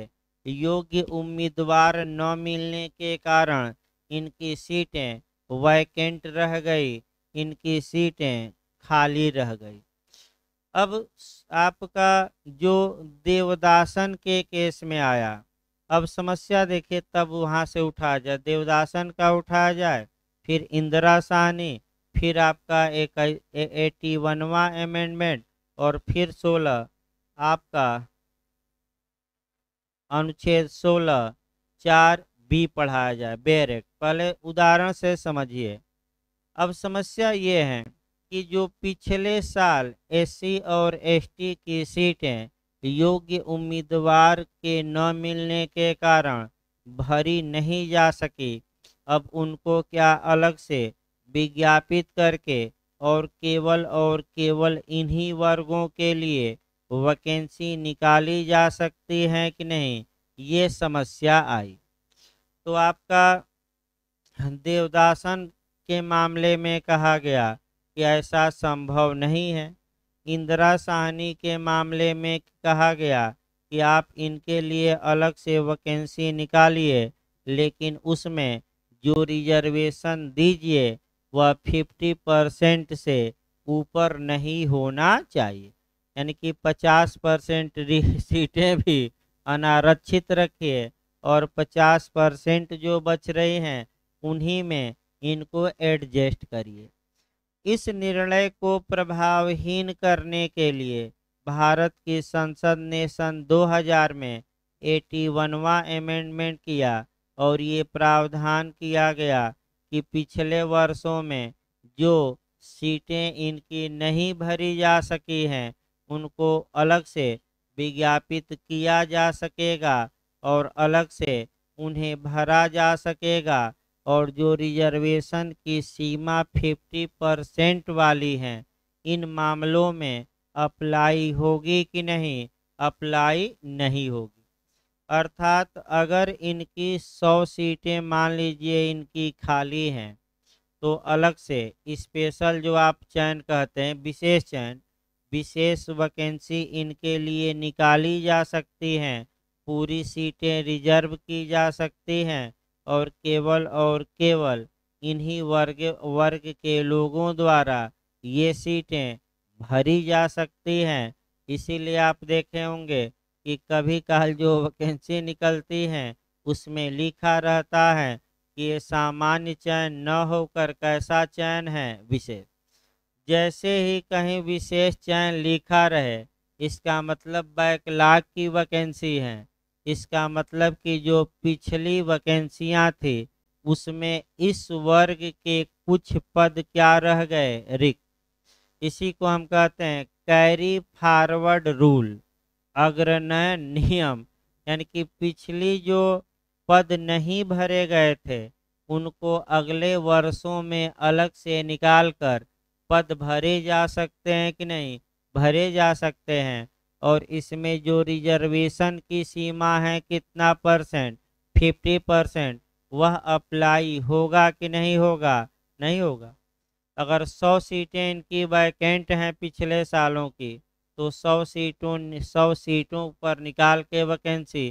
योग्य उम्मीदवार न मिलने के कारण इनकी सीटें वैकेंट रह गई इनकी सीटें खाली रह गई अब आपका जो देवदासन के केस में आया अब समस्या देखिए तब वहाँ से उठाया जाए देवदासन का उठाया जाए फिर इंदिरा सहनी फिर आपका एक एटी वनवा अमेंडमेंट और फिर सोलह आपका अनुच्छेद सोलह चार बी पढ़ाया जाए बेयर एक्ट पहले उदाहरण से समझिए अब समस्या ये है कि जो पिछले साल एससी और एसटी की सीटें योग्य उम्मीदवार के न मिलने के कारण भरी नहीं जा सकी अब उनको क्या अलग से विज्ञापित करके और केवल और केवल इन्हीं वर्गों के लिए वैकेंसी निकाली जा सकती है कि नहीं ये समस्या आई तो आपका देवदासन के मामले में कहा गया कि ऐसा संभव नहीं है इंदिरा साहनी के मामले में कहा गया कि आप इनके लिए अलग से वैकेंसी निकालिए लेकिन उसमें जो रिजर्वेशन दीजिए वह फिफ्टी परसेंट से ऊपर नहीं होना चाहिए यानी कि 50 परसेंट सीटें भी अनारक्षित रखिए और 50 परसेंट जो बच रही हैं उन्हीं में इनको एडजस्ट करिए इस निर्णय को प्रभावहीन करने के लिए भारत की संसद ने सन 2000 में एटी वनवा अमेंडमेंट किया और ये प्रावधान किया गया कि पिछले वर्षों में जो सीटें इनकी नहीं भरी जा सकी हैं उनको अलग से विज्ञापित किया जा सकेगा और अलग से उन्हें भरा जा सकेगा और जो रिजर्वेशन की सीमा 50 परसेंट वाली है इन मामलों में अप्लाई होगी कि नहीं अप्लाई नहीं होगी अर्थात अगर इनकी 100 सीटें मान लीजिए इनकी खाली हैं तो अलग से स्पेशल जो आप चयन कहते हैं विशेष चयन विशेष वैकेंसी इनके लिए निकाली जा सकती हैं पूरी सीटें रिजर्व की जा सकती हैं और केवल और केवल इन्हीं वर्ग वर्ग के लोगों द्वारा ये सीटें भरी जा सकती हैं इसीलिए आप देखे होंगे कि कभी कल जो वैकेंसी निकलती हैं उसमें लिखा रहता है कि ये सामान्य चयन न होकर कैसा चयन है विशेष जैसे ही कहीं विशेष चयन लिखा रहे इसका मतलब बैकलाग की वैकेंसी है इसका मतलब कि जो पिछली वैकेंसियाँ थी उसमें इस वर्ग के कुछ पद क्या रह गए रिक इसी को हम कहते हैं कैरी फॉरवर्ड रूल अग्रणय नियम यानी कि पिछली जो पद नहीं भरे गए थे उनको अगले वर्षों में अलग से निकालकर पद भरे जा सकते हैं कि नहीं भरे जा सकते हैं और इसमें जो रिजर्वेशन की सीमा है कितना परसेंट फिफ्टी परसेंट वह अप्लाई होगा कि नहीं होगा नहीं होगा अगर सौ सीटें इनकी वैकेंट हैं पिछले सालों की तो सौ सीटों सौ सीटों पर निकाल के वैकेंसी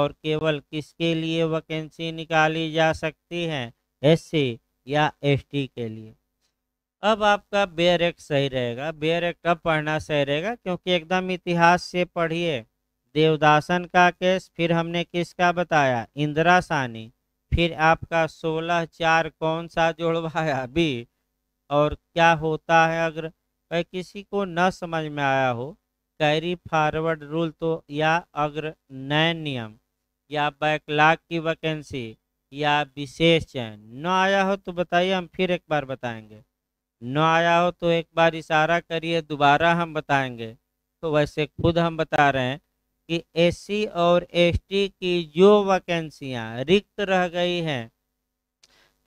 और केवल किसके लिए वैकेंसी निकाली जा सकती है एससी या एसटी के लिए अब आपका बेयर एक्ट सही रहेगा बेयर एक्ट अब पढ़ना सही रहेगा क्योंकि एकदम इतिहास से पढ़िए देवदासन का केस फिर हमने किसका बताया इंदिरा सानी फिर आपका सोलह चार कौन सा जोड़वाया भी और क्या होता है अगर भाई किसी को न समझ में आया हो कैरी फॉरवर्ड रूल तो या अग्र नए नियम या बैकलाग की वैकेंसी या विशेष चयन न आया हो तो बताइए हम फिर एक बार बताएंगे न आया हो तो एक बार इशारा करिए दोबारा हम बताएंगे तो वैसे खुद हम बता रहे हैं कि एससी और एसटी की जो वैकेंसियां रिक्त रह गई हैं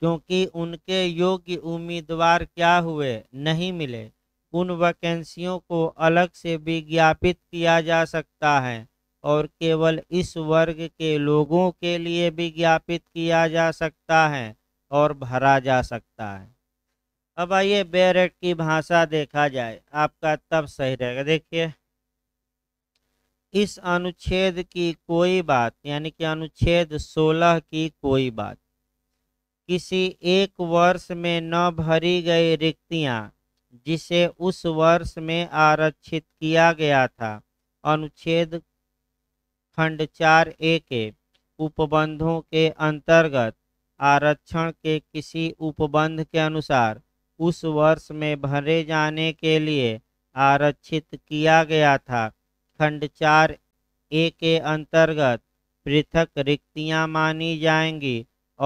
क्योंकि उनके योग्य उम्मीदवार क्या हुए नहीं मिले उन वैकेंसियों को अलग से विज्ञापित किया जा सकता है और केवल इस वर्ग के लोगों के लिए विज्ञापित किया जा सकता है और भरा जा सकता है अब आइए बेरेट की भाषा देखा जाए आपका तब सही रहेगा देखिए इस अनुच्छेद की कोई बात यानी कि अनुच्छेद 16 की कोई बात किसी एक वर्ष में न भरी गई रिक्तियां जिसे उस वर्ष में आरक्षित किया गया था अनुच्छेद खंड चार ए के उपबंधों के अंतर्गत आरक्षण के किसी उपबंध के अनुसार उस वर्ष में भरे जाने के लिए आरक्षित किया गया था खंड चार ए के अंतर्गत पृथक रिक्तियां मानी जाएंगी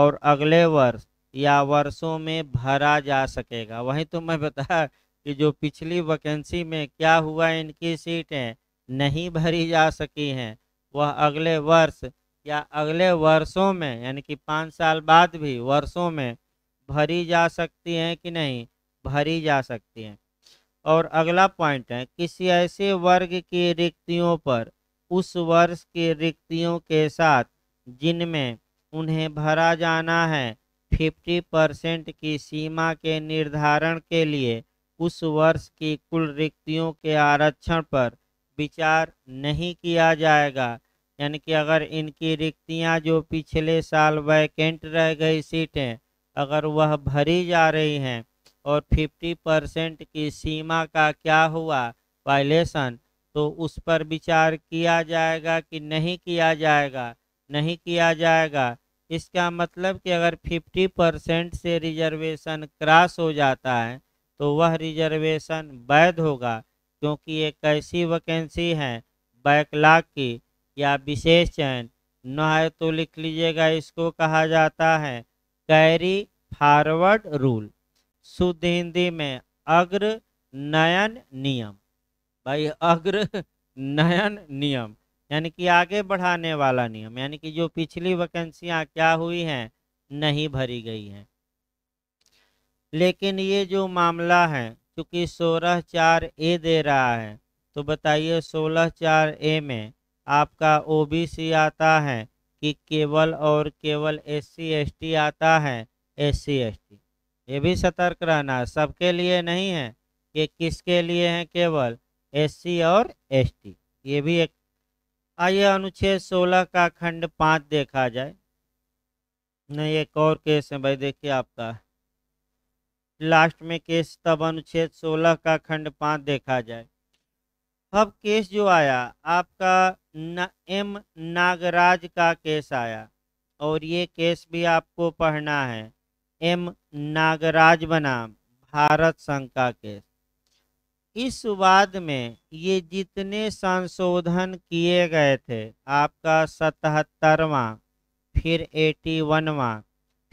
और अगले वर्ष या वर्षों में भरा जा सकेगा वहीं तो मैं बता कि जो पिछली वैकेंसी में क्या हुआ इनकी सीटें नहीं भरी जा सकी हैं वह अगले वर्ष या अगले वर्षों में यानी कि पाँच साल बाद भी वर्षों में भरी जा सकती हैं कि नहीं भरी जा सकती हैं और अगला पॉइंट है किसी ऐसे वर्ग की रिक्तियों पर उस वर्ष की रिक्तियों के साथ जिनमें उन्हें भरा जाना है 50 परसेंट की सीमा के निर्धारण के लिए उस वर्ष की कुल रिक्तियों के आरक्षण पर विचार नहीं किया जाएगा यानी कि अगर इनकी रिक्तियां जो पिछले साल वैकेंट रह गई सीटें अगर वह भरी जा रही हैं और 50 परसेंट की सीमा का क्या हुआ वायलेशन तो उस पर विचार किया जाएगा कि नहीं किया जाएगा नहीं किया जाएगा इसका मतलब कि अगर 50 परसेंट से रिजर्वेशन क्रॉस हो जाता है तो वह रिजर्वेशन वैध होगा क्योंकि एक कैसी वैकेंसी है बैकलाग की या विशेष चयन नहाय तो लिख लीजिएगा इसको कहा जाता है कैरी फॉरवर्ड रूल शुद्ध हिंदी में अग्र नयन नियम भाई अग्र नयन नियम यानी कि आगे बढ़ाने वाला नियम यानी कि जो पिछली वैकेंसियाँ क्या हुई हैं नहीं भरी गई हैं लेकिन ये जो मामला है क्योंकि सोलह चार ए दे रहा है तो बताइए सोलह चार ए में आपका ओबीसी आता है कि केवल और केवल एस सी एस टी आता है एस सी एस टी ये भी सतर्क रहना सबके लिए नहीं है कि किसके लिए है केवल एस सी और एस टी ये भी एक आइए अनुच्छेद सोलह का खंड पाँच देखा जाए नहीं एक और केस है भाई देखिए आपका लास्ट में केस तब अनुच्छेद सोलह का खंड पाँच देखा जाए अब केस जो आया आपका न, एम नागराज का केस आया और ये केस भी आपको पढ़ना है एम नागराज बनाम भारत संघ का केस इस वाद में ये जितने संशोधन किए गए थे आपका सतहत्तरवा फिर एटी वनवा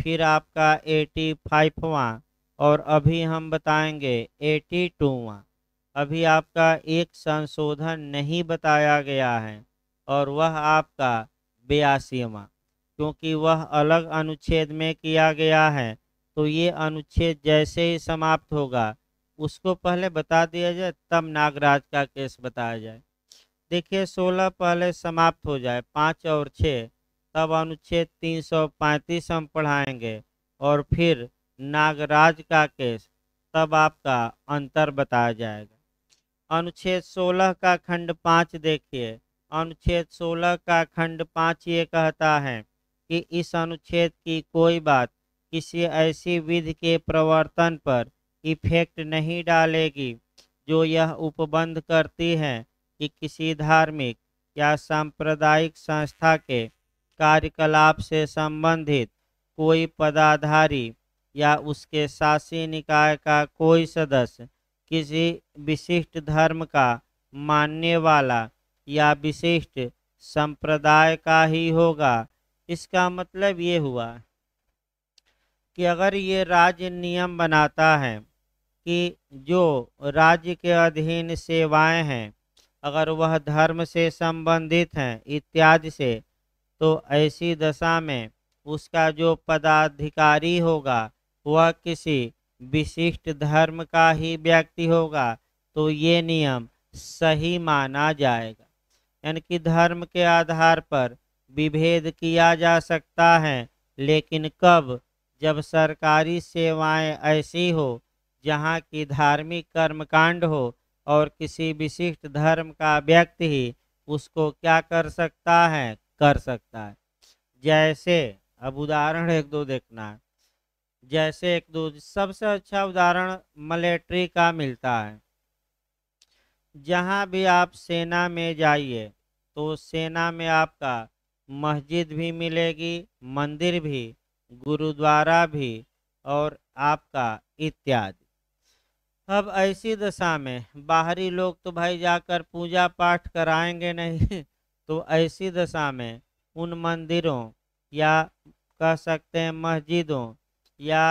फिर आपका एटी फाइववा और अभी हम बताएंगे एटी टूवा अभी आपका एक संशोधन नहीं बताया गया है और वह आपका बयासीवा क्योंकि वह अलग अनुच्छेद में किया गया है तो ये अनुच्छेद जैसे ही समाप्त होगा उसको पहले बता दिया जाए तब नागराज का केस बताया जाए देखिए सोलह पहले समाप्त हो जाए पाँच और छः तब अनुच्छेद तीन सौ पैंतीस हम पढ़ाएंगे और फिर नागराज का केस तब आपका अंतर बताया जाएगा अनुच्छेद सोलह का खंड पाँच देखिए अनुच्छेद सोलह का खंड पाँच ये कहता है कि इस अनुच्छेद की कोई बात किसी ऐसी विधि के प्रवर्तन पर इफेक्ट नहीं डालेगी जो यह उपबंध करती है कि किसी धार्मिक या सांप्रदायिक संस्था के कार्यकलाप से संबंधित कोई पदाधारी या उसके शासी निकाय का कोई सदस्य किसी विशिष्ट धर्म का मानने वाला या विशिष्ट संप्रदाय का ही होगा इसका मतलब ये हुआ कि अगर ये राज्य नियम बनाता है कि जो राज्य के अधीन सेवाएं हैं अगर वह धर्म से संबंधित हैं इत्यादि से तो ऐसी दशा में उसका जो पदाधिकारी होगा वह किसी विशिष्ट धर्म का ही व्यक्ति होगा तो ये नियम सही माना जाएगा यानी कि धर्म के आधार पर विभेद किया जा सकता है लेकिन कब जब सरकारी सेवाएं ऐसी हो जहां की धार्मिक कर्मकांड हो और किसी विशिष्ट धर्म का व्यक्ति ही उसको क्या कर सकता है कर सकता है जैसे अब उदाहरण एक दो देखना है जैसे एक दूसरे सबसे अच्छा उदाहरण मलेट्री का मिलता है जहाँ भी आप सेना में जाइए तो सेना में आपका मस्जिद भी मिलेगी मंदिर भी गुरुद्वारा भी और आपका इत्यादि अब ऐसी दशा में बाहरी लोग तो भाई जाकर पूजा पाठ कराएंगे नहीं तो ऐसी दशा में उन मंदिरों या कह सकते हैं मस्जिदों या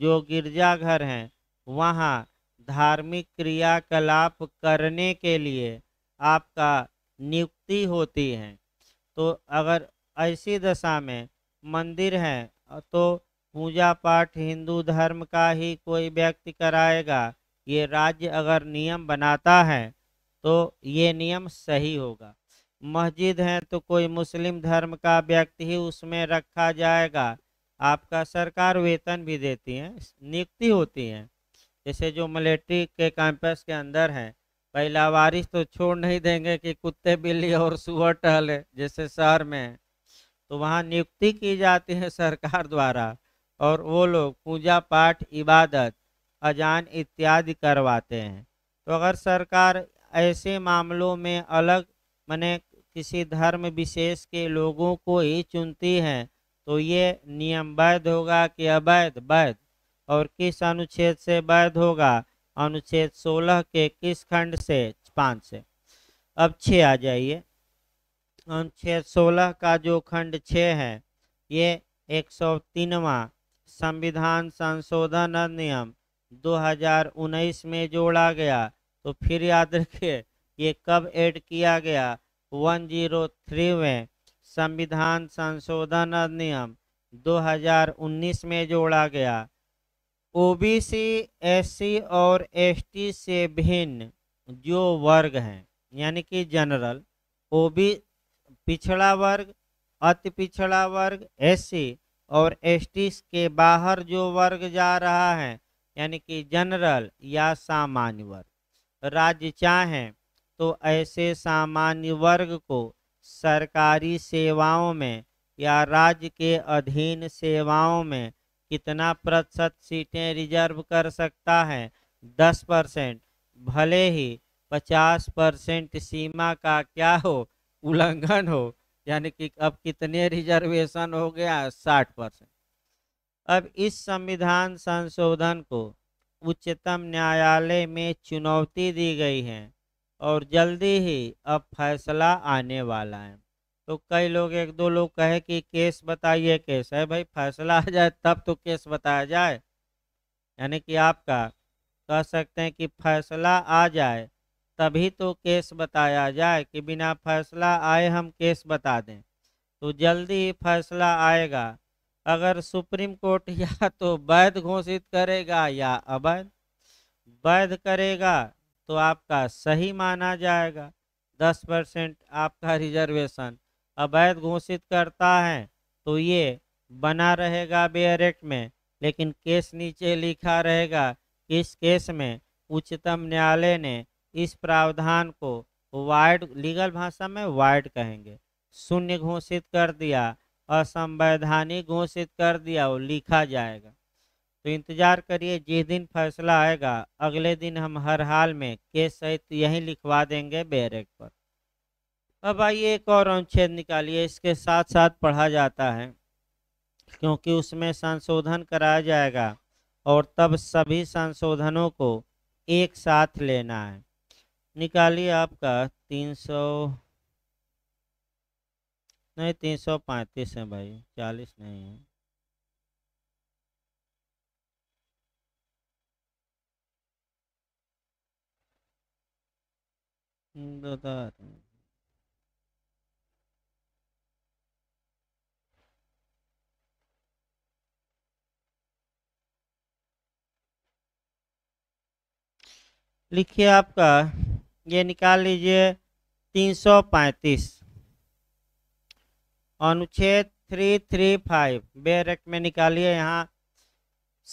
जो गिरजाघर हैं वहाँ धार्मिक क्रियाकलाप करने के लिए आपका नियुक्ति होती है तो अगर ऐसी दशा में मंदिर है तो पूजा पाठ हिंदू धर्म का ही कोई व्यक्ति कराएगा ये राज्य अगर नियम बनाता है तो ये नियम सही होगा मस्जिद हैं तो कोई मुस्लिम धर्म का व्यक्ति ही उसमें रखा जाएगा आपका सरकार वेतन भी देती है नियुक्ति होती है जैसे जो मिलिट्री के कैंपस के अंदर है पहला बारिश तो छोड़ नहीं देंगे कि कुत्ते बिल्ली और सुअर टहले जैसे शहर में तो वहाँ नियुक्ति की जाती है सरकार द्वारा और वो लोग पूजा पाठ इबादत अजान इत्यादि करवाते हैं तो अगर सरकार ऐसे मामलों में अलग मैंने किसी धर्म विशेष के लोगों को ही चुनती है तो ये नियम वैध होगा कि अवैध वैध और किस अनुच्छेद से वैध होगा अनुच्छेद 16 के किस खंड से पाँच से अब छ आ जाइए अनुच्छेद 16 का जो खंड छ है ये एक सौ तीनवा संविधान संशोधन अधिनियम 2019 में जोड़ा गया तो फिर याद रखिए ये कब ऐड किया गया 103 में संविधान संशोधन अधिनियम 2019 में जोड़ा गया ओबीसी एससी और एसटी से भिन्न जो वर्ग हैं यानी कि जनरल ओबी पिछड़ा वर्ग अति पिछड़ा वर्ग एससी और एसटी के बाहर जो वर्ग जा रहा है यानी कि जनरल या सामान्य वर्ग राज्य चाहें तो ऐसे सामान्य वर्ग को सरकारी सेवाओं में या राज्य के अधीन सेवाओं में कितना प्रतिशत सीटें रिजर्व कर सकता है दस परसेंट भले ही पचास परसेंट सीमा का क्या हो उल्लंघन हो यानी कि अब कितने रिजर्वेशन हो गया साठ परसेंट अब इस संविधान संशोधन को उच्चतम न्यायालय में चुनौती दी गई है और जल्दी ही अब फैसला आने वाला है तो कई लोग एक दो लोग कहे कि केस बताइए केस है भाई फैसला आ जाए तब तो केस बताया जाए यानी कि आपका कह सकते हैं कि फैसला आ जाए तभी तो केस बताया जाए कि बिना फैसला आए हम केस बता दें तो जल्दी ही फैसला आएगा अगर सुप्रीम कोर्ट या तो वैध घोषित करेगा या अवैध वैध करेगा तो आपका सही माना जाएगा दस परसेंट आपका रिजर्वेशन अवैध घोषित करता है तो ये बना रहेगा बेयर एक्ट में लेकिन केस नीचे लिखा रहेगा कि इस केस में उच्चतम न्यायालय ने इस प्रावधान को वाइड लीगल भाषा में वाइड कहेंगे शून्य घोषित कर दिया असंवैधानिक घोषित कर दिया वो लिखा जाएगा तो इंतज़ार करिए जिस दिन फैसला आएगा अगले दिन हम हर हाल में केस सहित यहीं लिखवा देंगे बैरक पर अब आइए एक और अनुच्छेद निकालिए इसके साथ साथ पढ़ा जाता है क्योंकि उसमें संशोधन कराया जाएगा और तब सभी संशोधनों को एक साथ लेना है निकालिए आपका तीन सौ नहीं तीन सौ पैंतीस है भाई चालीस नहीं है लिखिए आपका ये निकाल लीजिए तीन सौ पैंतीस अनुच्छेद थ्री थ्री फाइव बेयर में निकालिए यहाँ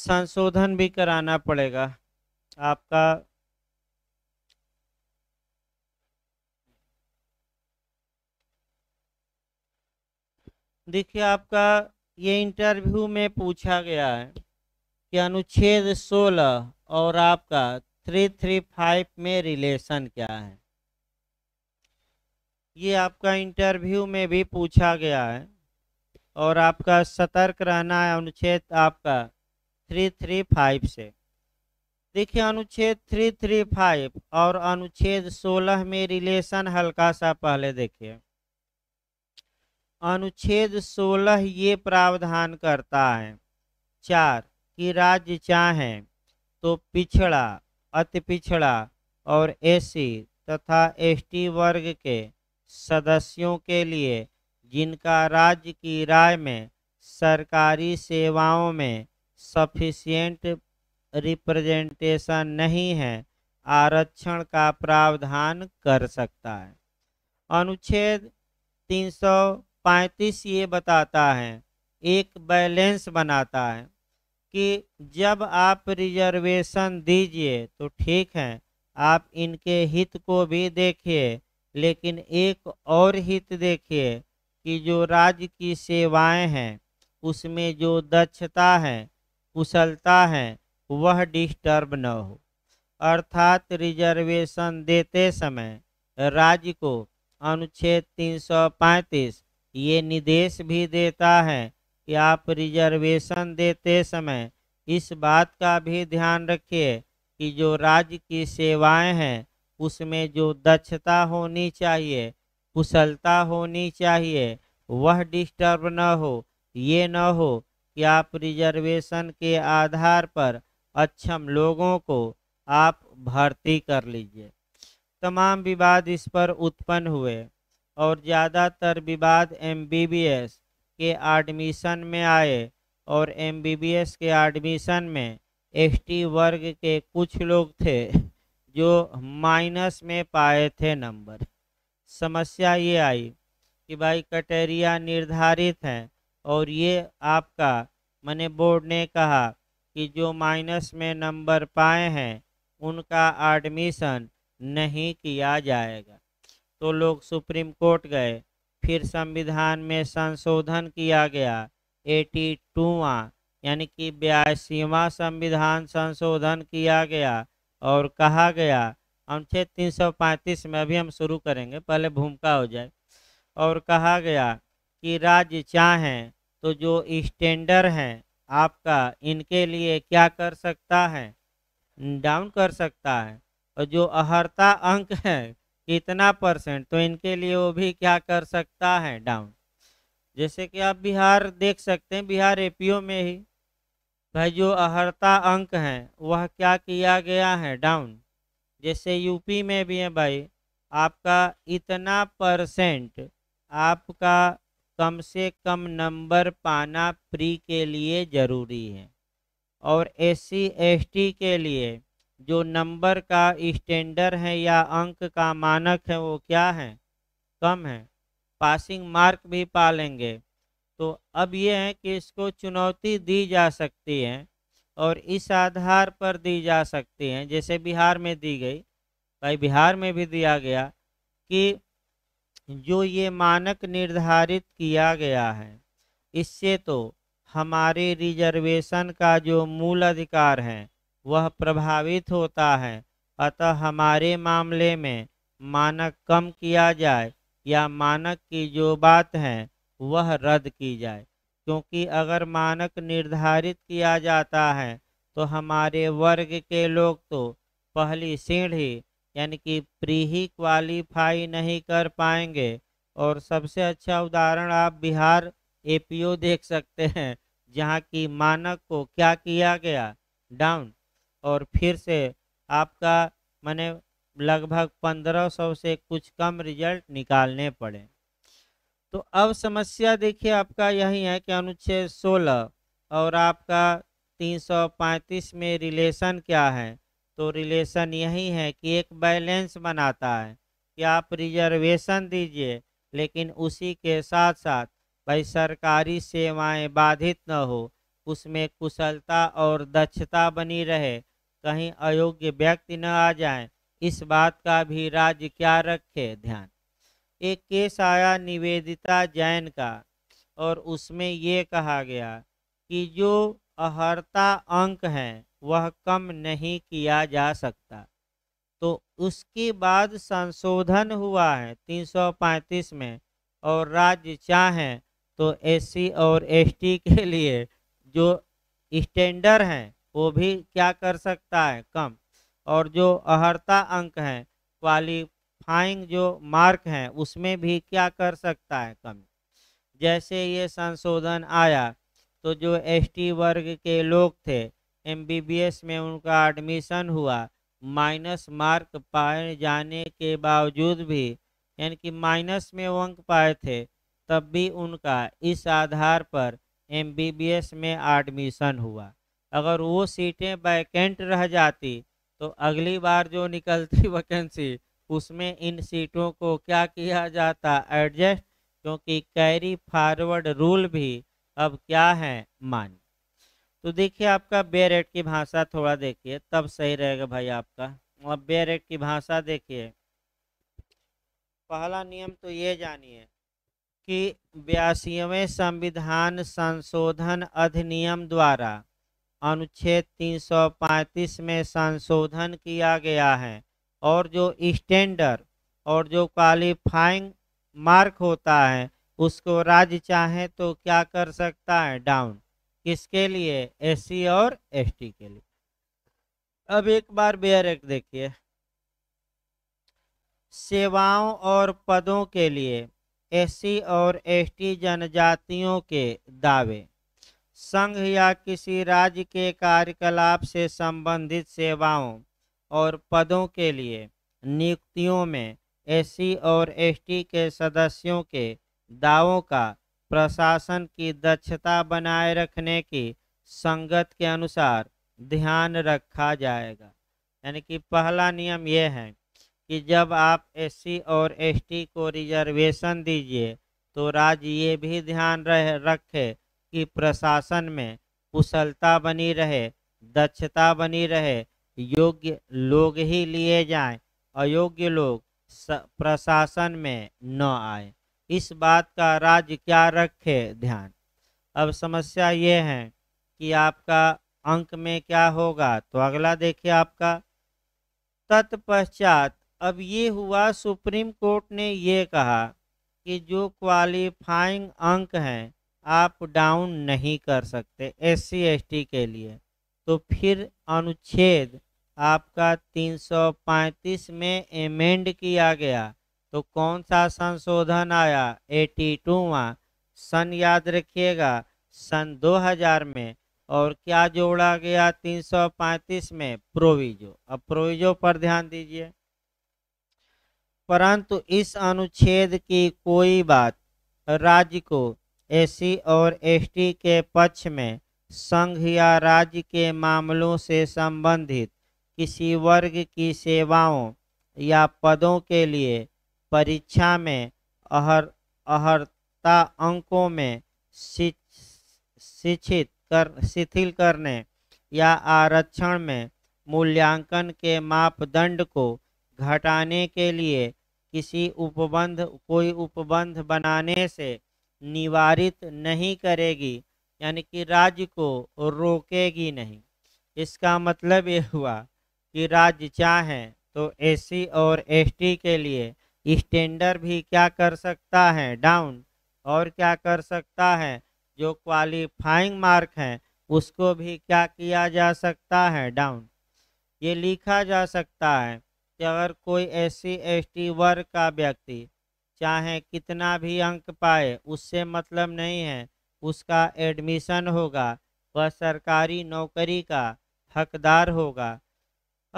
संशोधन भी कराना पड़ेगा आपका देखिए आपका ये इंटरव्यू में पूछा गया है कि अनुच्छेद 16 और आपका 335 में रिलेशन क्या है ये आपका इंटरव्यू में भी पूछा गया है और आपका सतर्क रहना है अनुच्छेद आपका 335 से देखिए अनुच्छेद 335 और अनुच्छेद 16 में रिलेशन हल्का सा पहले देखिए अनुच्छेद 16 ये प्रावधान करता है चार कि राज्य चाहें तो पिछड़ा अति पिछड़ा और एसी तथा एसटी वर्ग के सदस्यों के लिए जिनका राज्य की राय में सरकारी सेवाओं में सफिशियंट रिप्रेजेंटेशन नहीं है आरक्षण का प्रावधान कर सकता है अनुच्छेद तीन पैंतीस ये बताता है एक बैलेंस बनाता है कि जब आप रिजर्वेशन दीजिए तो ठीक है आप इनके हित को भी देखिए लेकिन एक और हित देखिए कि जो राज्य की सेवाएं हैं उसमें जो दक्षता है कुशलता है वह डिस्टर्ब न हो अर्थात रिजर्वेशन देते समय राज्य को अनुच्छेद तीन सौ पैंतीस ये निर्देश भी देता है कि आप रिजर्वेशन देते समय इस बात का भी ध्यान रखिए कि जो राज्य की सेवाएं हैं उसमें जो दक्षता होनी चाहिए कुशलता होनी चाहिए वह डिस्टर्ब न हो ये न हो कि आप रिजर्वेशन के आधार पर अक्षम लोगों को आप भर्ती कर लीजिए तमाम विवाद इस पर उत्पन्न हुए और ज़्यादातर विवाद एमबीबीएस के एडमिशन में आए और एमबीबीएस के एडमिशन में एसटी वर्ग के कुछ लोग थे जो माइनस में पाए थे नंबर समस्या ये आई कि भाई कटेरिया निर्धारित हैं और ये आपका मैंने बोर्ड ने कहा कि जो माइनस में नंबर पाए हैं उनका एडमिशन नहीं किया जाएगा तो लोग सुप्रीम कोर्ट गए फिर संविधान में संशोधन किया गया एटी टूवा यानी कि बयासीवा संविधान संशोधन किया गया और कहा गया अनुच्छेद 335 में अभी हम शुरू करेंगे पहले भूमिका हो जाए और कहा गया कि राज्य चाहें तो जो स्टैंडर हैं आपका इनके लिए क्या कर सकता है डाउन कर सकता है और जो अहर्ता अंक है कितना परसेंट तो इनके लिए वो भी क्या कर सकता है डाउन जैसे कि आप बिहार देख सकते हैं बिहार एपीओ में ही भाई जो अहर्ता अंक हैं वह क्या किया गया है डाउन जैसे यूपी में भी है भाई आपका इतना परसेंट आपका कम से कम नंबर पाना प्री के लिए ज़रूरी है और एस सी एस टी के लिए जो नंबर का स्टैंडर्ड है या अंक का मानक है वो क्या है कम है पासिंग मार्क भी पालेंगे तो अब ये है कि इसको चुनौती दी जा सकती है और इस आधार पर दी जा सकती है जैसे बिहार में दी गई भाई बिहार में भी दिया गया कि जो ये मानक निर्धारित किया गया है इससे तो हमारे रिजर्वेशन का जो मूल अधिकार है वह प्रभावित होता है अतः हमारे मामले में मानक कम किया जाए या मानक की जो बात है वह रद्द की जाए क्योंकि अगर मानक निर्धारित किया जाता है तो हमारे वर्ग के लोग तो पहली सीढ़ी यानी कि प्री ही क्वालिफाई नहीं कर पाएंगे और सबसे अच्छा उदाहरण आप बिहार एपीओ देख सकते हैं जहाँ की मानक को क्या किया गया डाउन और फिर से आपका मैंने लगभग पंद्रह सौ से कुछ कम रिजल्ट निकालने पड़े तो अब समस्या देखिए आपका यही है कि अनुच्छेद सोलह और आपका तीन सौ पैंतीस में रिलेशन क्या है तो रिलेशन यही है कि एक बैलेंस बनाता है कि आप रिजर्वेशन दीजिए लेकिन उसी के साथ साथ भाई सरकारी सेवाएं बाधित न हो उसमें कुशलता और दक्षता बनी रहे कहीं अयोग्य व्यक्ति न आ जाए इस बात का भी राज्य क्या रखे ध्यान एक केस आया निवेदिता जैन का और उसमें ये कहा गया कि जो अहर्ता अंक है वह कम नहीं किया जा सकता तो उसके बाद संशोधन हुआ है 335 में और राज्य चाहें तो एससी और एसटी के लिए जो स्टैंडर्ड हैं वो भी क्या कर सकता है कम और जो अहर्ता अंक हैं क्वालिफाइंग जो मार्क हैं उसमें भी क्या कर सकता है कम जैसे ये संशोधन आया तो जो एसटी वर्ग के लोग थे एमबीबीएस में उनका एडमिशन हुआ माइनस मार्क पाए जाने के बावजूद भी यानी कि माइनस में वो अंक पाए थे तब भी उनका इस आधार पर एमबीबीएस में एडमिशन हुआ अगर वो सीटें वैकेंट रह जाती तो अगली बार जो निकलती वैकेंसी उसमें इन सीटों को क्या किया जाता एडजस्ट क्योंकि कैरी फॉरवर्ड रूल भी अब क्या है मान्य तो देखिए आपका बेरेट की भाषा थोड़ा देखिए तब सही रहेगा भाई आपका अब बेरेट की भाषा देखिए पहला नियम तो ये जानिए कि बयासीवें संविधान संशोधन अधिनियम द्वारा अनुच्छेद 335 में संशोधन किया गया है और जो स्टैंडर्ड और जो क्वालिफाइंग मार्क होता है उसको राज्य चाहे तो क्या कर सकता है डाउन किसके लिए एससी और एसटी के लिए अब एक बार बेयर एक्ट देखिए सेवाओं और पदों के लिए एससी और एसटी जनजातियों के दावे संघ या किसी राज्य के कार्यकलाप से संबंधित सेवाओं और पदों के लिए नियुक्तियों में एस और एसटी के सदस्यों के दावों का प्रशासन की दक्षता बनाए रखने की संगत के अनुसार ध्यान रखा जाएगा यानी कि पहला नियम यह है कि जब आप एस और एसटी को रिजर्वेशन दीजिए तो राज्य ये भी ध्यान रहे रखे कि प्रशासन में कुशलता बनी रहे दक्षता बनी रहे योग्य लोग ही लिए जाएं अयोग्य लोग प्रशासन में न आए इस बात का राज्य क्या रखे ध्यान अब समस्या ये है कि आपका अंक में क्या होगा तो अगला देखिए आपका तत्पश्चात अब ये हुआ सुप्रीम कोर्ट ने ये कहा कि जो क्वालिफाइंग अंक हैं आप डाउन नहीं कर सकते एस सी एस टी के लिए तो फिर अनुच्छेद आपका 335 में एमेंड किया गया तो कौन सा संशोधन आया एटी टूवा सन याद रखिएगा सन 2000 में और क्या जोड़ा गया 335 में प्रोविजो अब प्रोविजो पर ध्यान दीजिए परंतु इस अनुच्छेद की कोई बात राज्य को एससी और एसटी के पक्ष में संघ या राज्य के मामलों से संबंधित किसी वर्ग की सेवाओं या पदों के लिए परीक्षा में अहर अहर्ता अंकों में शिक्षित कर शिथिल करने या आरक्षण में मूल्यांकन के मापदंड को घटाने के लिए किसी उपबंध कोई उपबंध बनाने से निवारित नहीं करेगी यानी कि राज्य को रोकेगी नहीं इसका मतलब ये हुआ कि राज्य चाहें तो एससी और एसटी के लिए स्टैंडर्ड भी क्या कर सकता है डाउन और क्या कर सकता है जो क्वालिफाइंग मार्क हैं उसको भी क्या किया जा सकता है डाउन ये लिखा जा सकता है कि अगर कोई एस सी वर्ग का व्यक्ति चाहे कितना भी अंक पाए उससे मतलब नहीं है उसका एडमिशन होगा वह सरकारी नौकरी का हकदार होगा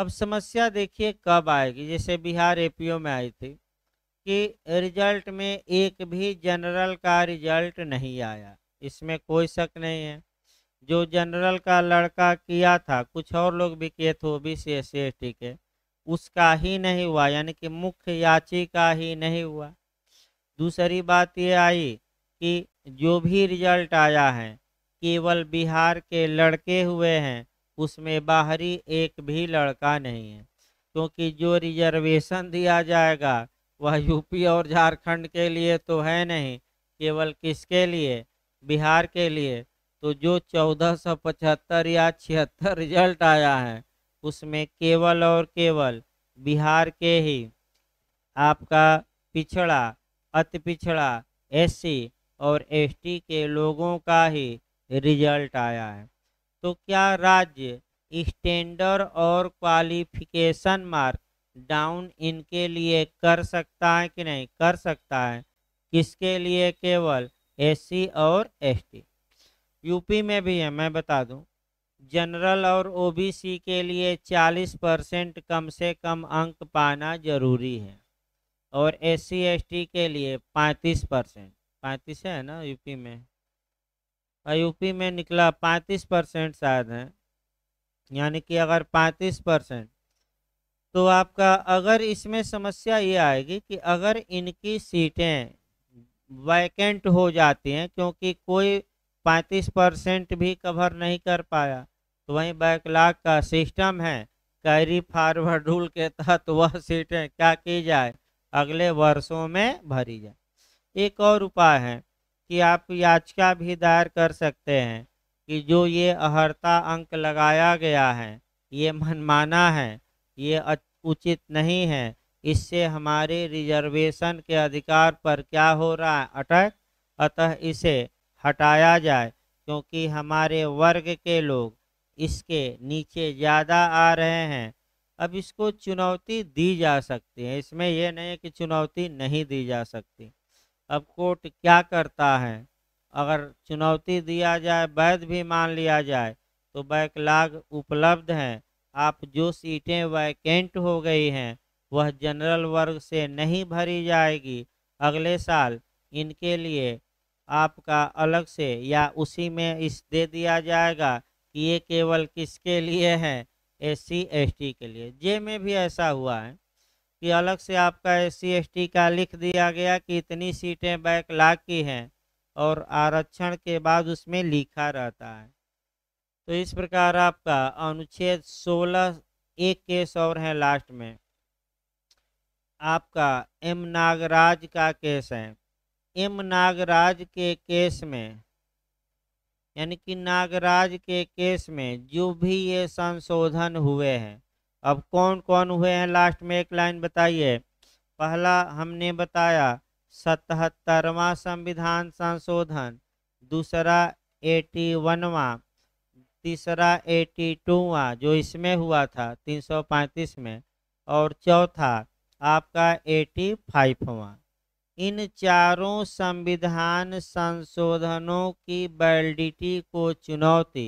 अब समस्या देखिए कब आएगी जैसे बिहार एपीओ में आई थी कि रिजल्ट में एक भी जनरल का रिजल्ट नहीं आया इसमें कोई शक नहीं है जो जनरल का लड़का किया था कुछ और लोग भी किए थे O B C S C S T के उसका ही नहीं हुआ यानी कि मुख्य याची का ही नहीं हुआ दूसरी बात ये आई कि जो भी रिजल्ट आया है केवल बिहार के लड़के हुए हैं उसमें बाहरी एक भी लड़का नहीं है क्योंकि जो रिजर्वेशन दिया जाएगा वह यूपी और झारखंड के लिए तो है नहीं केवल किसके लिए बिहार के लिए तो जो चौदह सौ पचहत्तर या छिहत्तर रिजल्ट आया है उसमें केवल और केवल बिहार के ही आपका पिछड़ा अति पिछड़ा एस और एस के लोगों का ही रिजल्ट आया है तो क्या राज्य स्टैंडर्ड और क्वालिफिकेशन मार्क डाउन इनके लिए कर सकता है कि नहीं कर सकता है किसके लिए केवल एससी और एसटी यूपी में भी है मैं बता दूं जनरल और ओबीसी के लिए 40 परसेंट कम से कम अंक पाना जरूरी है और एस सी एस टी के लिए पैंतीस परसेंट पैंतीस है ना यूपी में यूपी में निकला पैंतीस परसेंट शायद है यानी कि अगर पैंतीस परसेंट तो आपका अगर इसमें समस्या ये आएगी कि अगर इनकी सीटें वैकेंट हो जाती हैं क्योंकि कोई पैंतीस परसेंट भी कवर नहीं कर पाया तो वहीं बैकलाग का सिस्टम है कैरी फारवर्ड रूल के तहत वह सीटें क्या की जाए अगले वर्षों में भरी जाए एक और उपाय है कि आप याचिका भी दायर कर सकते हैं कि जो ये अहर्ता अंक लगाया गया है ये मनमाना है ये उचित नहीं है इससे हमारे रिजर्वेशन के अधिकार पर क्या हो रहा है अटैक अतः इसे हटाया जाए क्योंकि हमारे वर्ग के लोग इसके नीचे ज़्यादा आ रहे हैं अब इसको चुनौती दी जा सकती है इसमें यह नहीं है कि चुनौती नहीं दी जा सकती अब कोर्ट क्या करता है अगर चुनौती दिया जाए वैध भी मान लिया जाए तो बैकलाग उपलब्ध हैं आप जो सीटें वैकेंट हो गई हैं वह जनरल वर्ग से नहीं भरी जाएगी अगले साल इनके लिए आपका अलग से या उसी में इस दे दिया जाएगा कि ये केवल किसके लिए हैं एस सी एस टी के लिए जे में भी ऐसा हुआ है कि अलग से आपका एस सी एस टी का लिख दिया गया कि इतनी सीटें बैकलाग की हैं और आरक्षण के बाद उसमें लिखा रहता है तो इस प्रकार आपका अनुच्छेद सोलह एक केस और है लास्ट में आपका एम नागराज का केस है एम नागराज के केस में यानी कि नागराज के केस में जो भी ये संशोधन हुए हैं अब कौन कौन हुए हैं लास्ट में एक लाइन बताइए पहला हमने बताया सतहत्तरवा संविधान संशोधन दूसरा एटी वनवा तीसरा एटी टूवा जो इसमें हुआ था तीन सौ पैंतीस में और चौथा आपका एटी फाइववा इन चारों संविधान संशोधनों की वैलिडिटी को चुनौती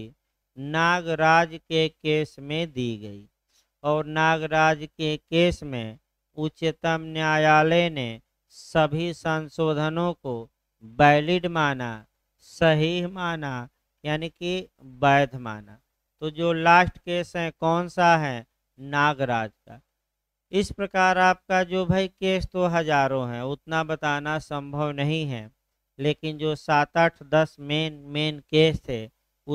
नागराज के केस में दी गई और नागराज के केस में उच्चतम न्यायालय ने सभी संशोधनों को वैलिड माना सही माना यानी कि वैध माना तो जो लास्ट केस है कौन सा है नागराज का इस प्रकार आपका जो भाई केस तो हजारों हैं उतना बताना संभव नहीं है लेकिन जो सात आठ दस मेन मेन केस थे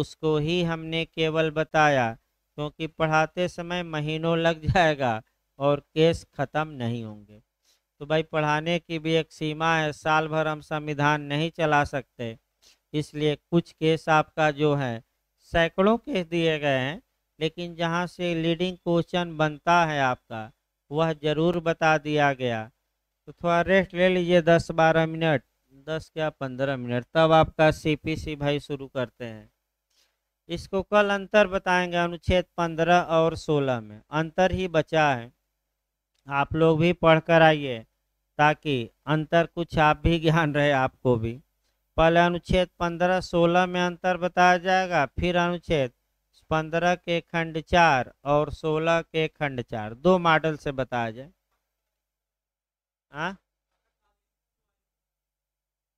उसको ही हमने केवल बताया क्योंकि पढ़ाते समय महीनों लग जाएगा और केस ख़त्म नहीं होंगे तो भाई पढ़ाने की भी एक सीमा है साल भर हम संविधान नहीं चला सकते इसलिए कुछ केस आपका जो है सैकड़ों केस दिए गए हैं लेकिन जहाँ से लीडिंग क्वेश्चन बनता है आपका वह ज़रूर बता दिया गया तो थोड़ा रेस्ट ले लीजिए दस बारह मिनट दस या पंद्रह मिनट तब आपका सीपीसी भाई शुरू करते हैं इसको कल अंतर बताएंगे अनुच्छेद पंद्रह और सोलह में अंतर ही बचा है आप लोग भी पढ़ कर आइए ताकि अंतर कुछ आप भी ज्ञान रहे आपको भी पहले अनुच्छेद पंद्रह सोलह में अंतर बताया जाएगा फिर अनुच्छेद पंद्रह के खंड चार और सोलह के खंड चार दो मॉडल से बताया जाए हाँ?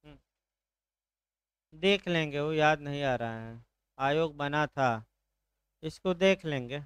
हम्म। देख लेंगे वो याद नहीं आ रहा है आयोग बना था इसको देख लेंगे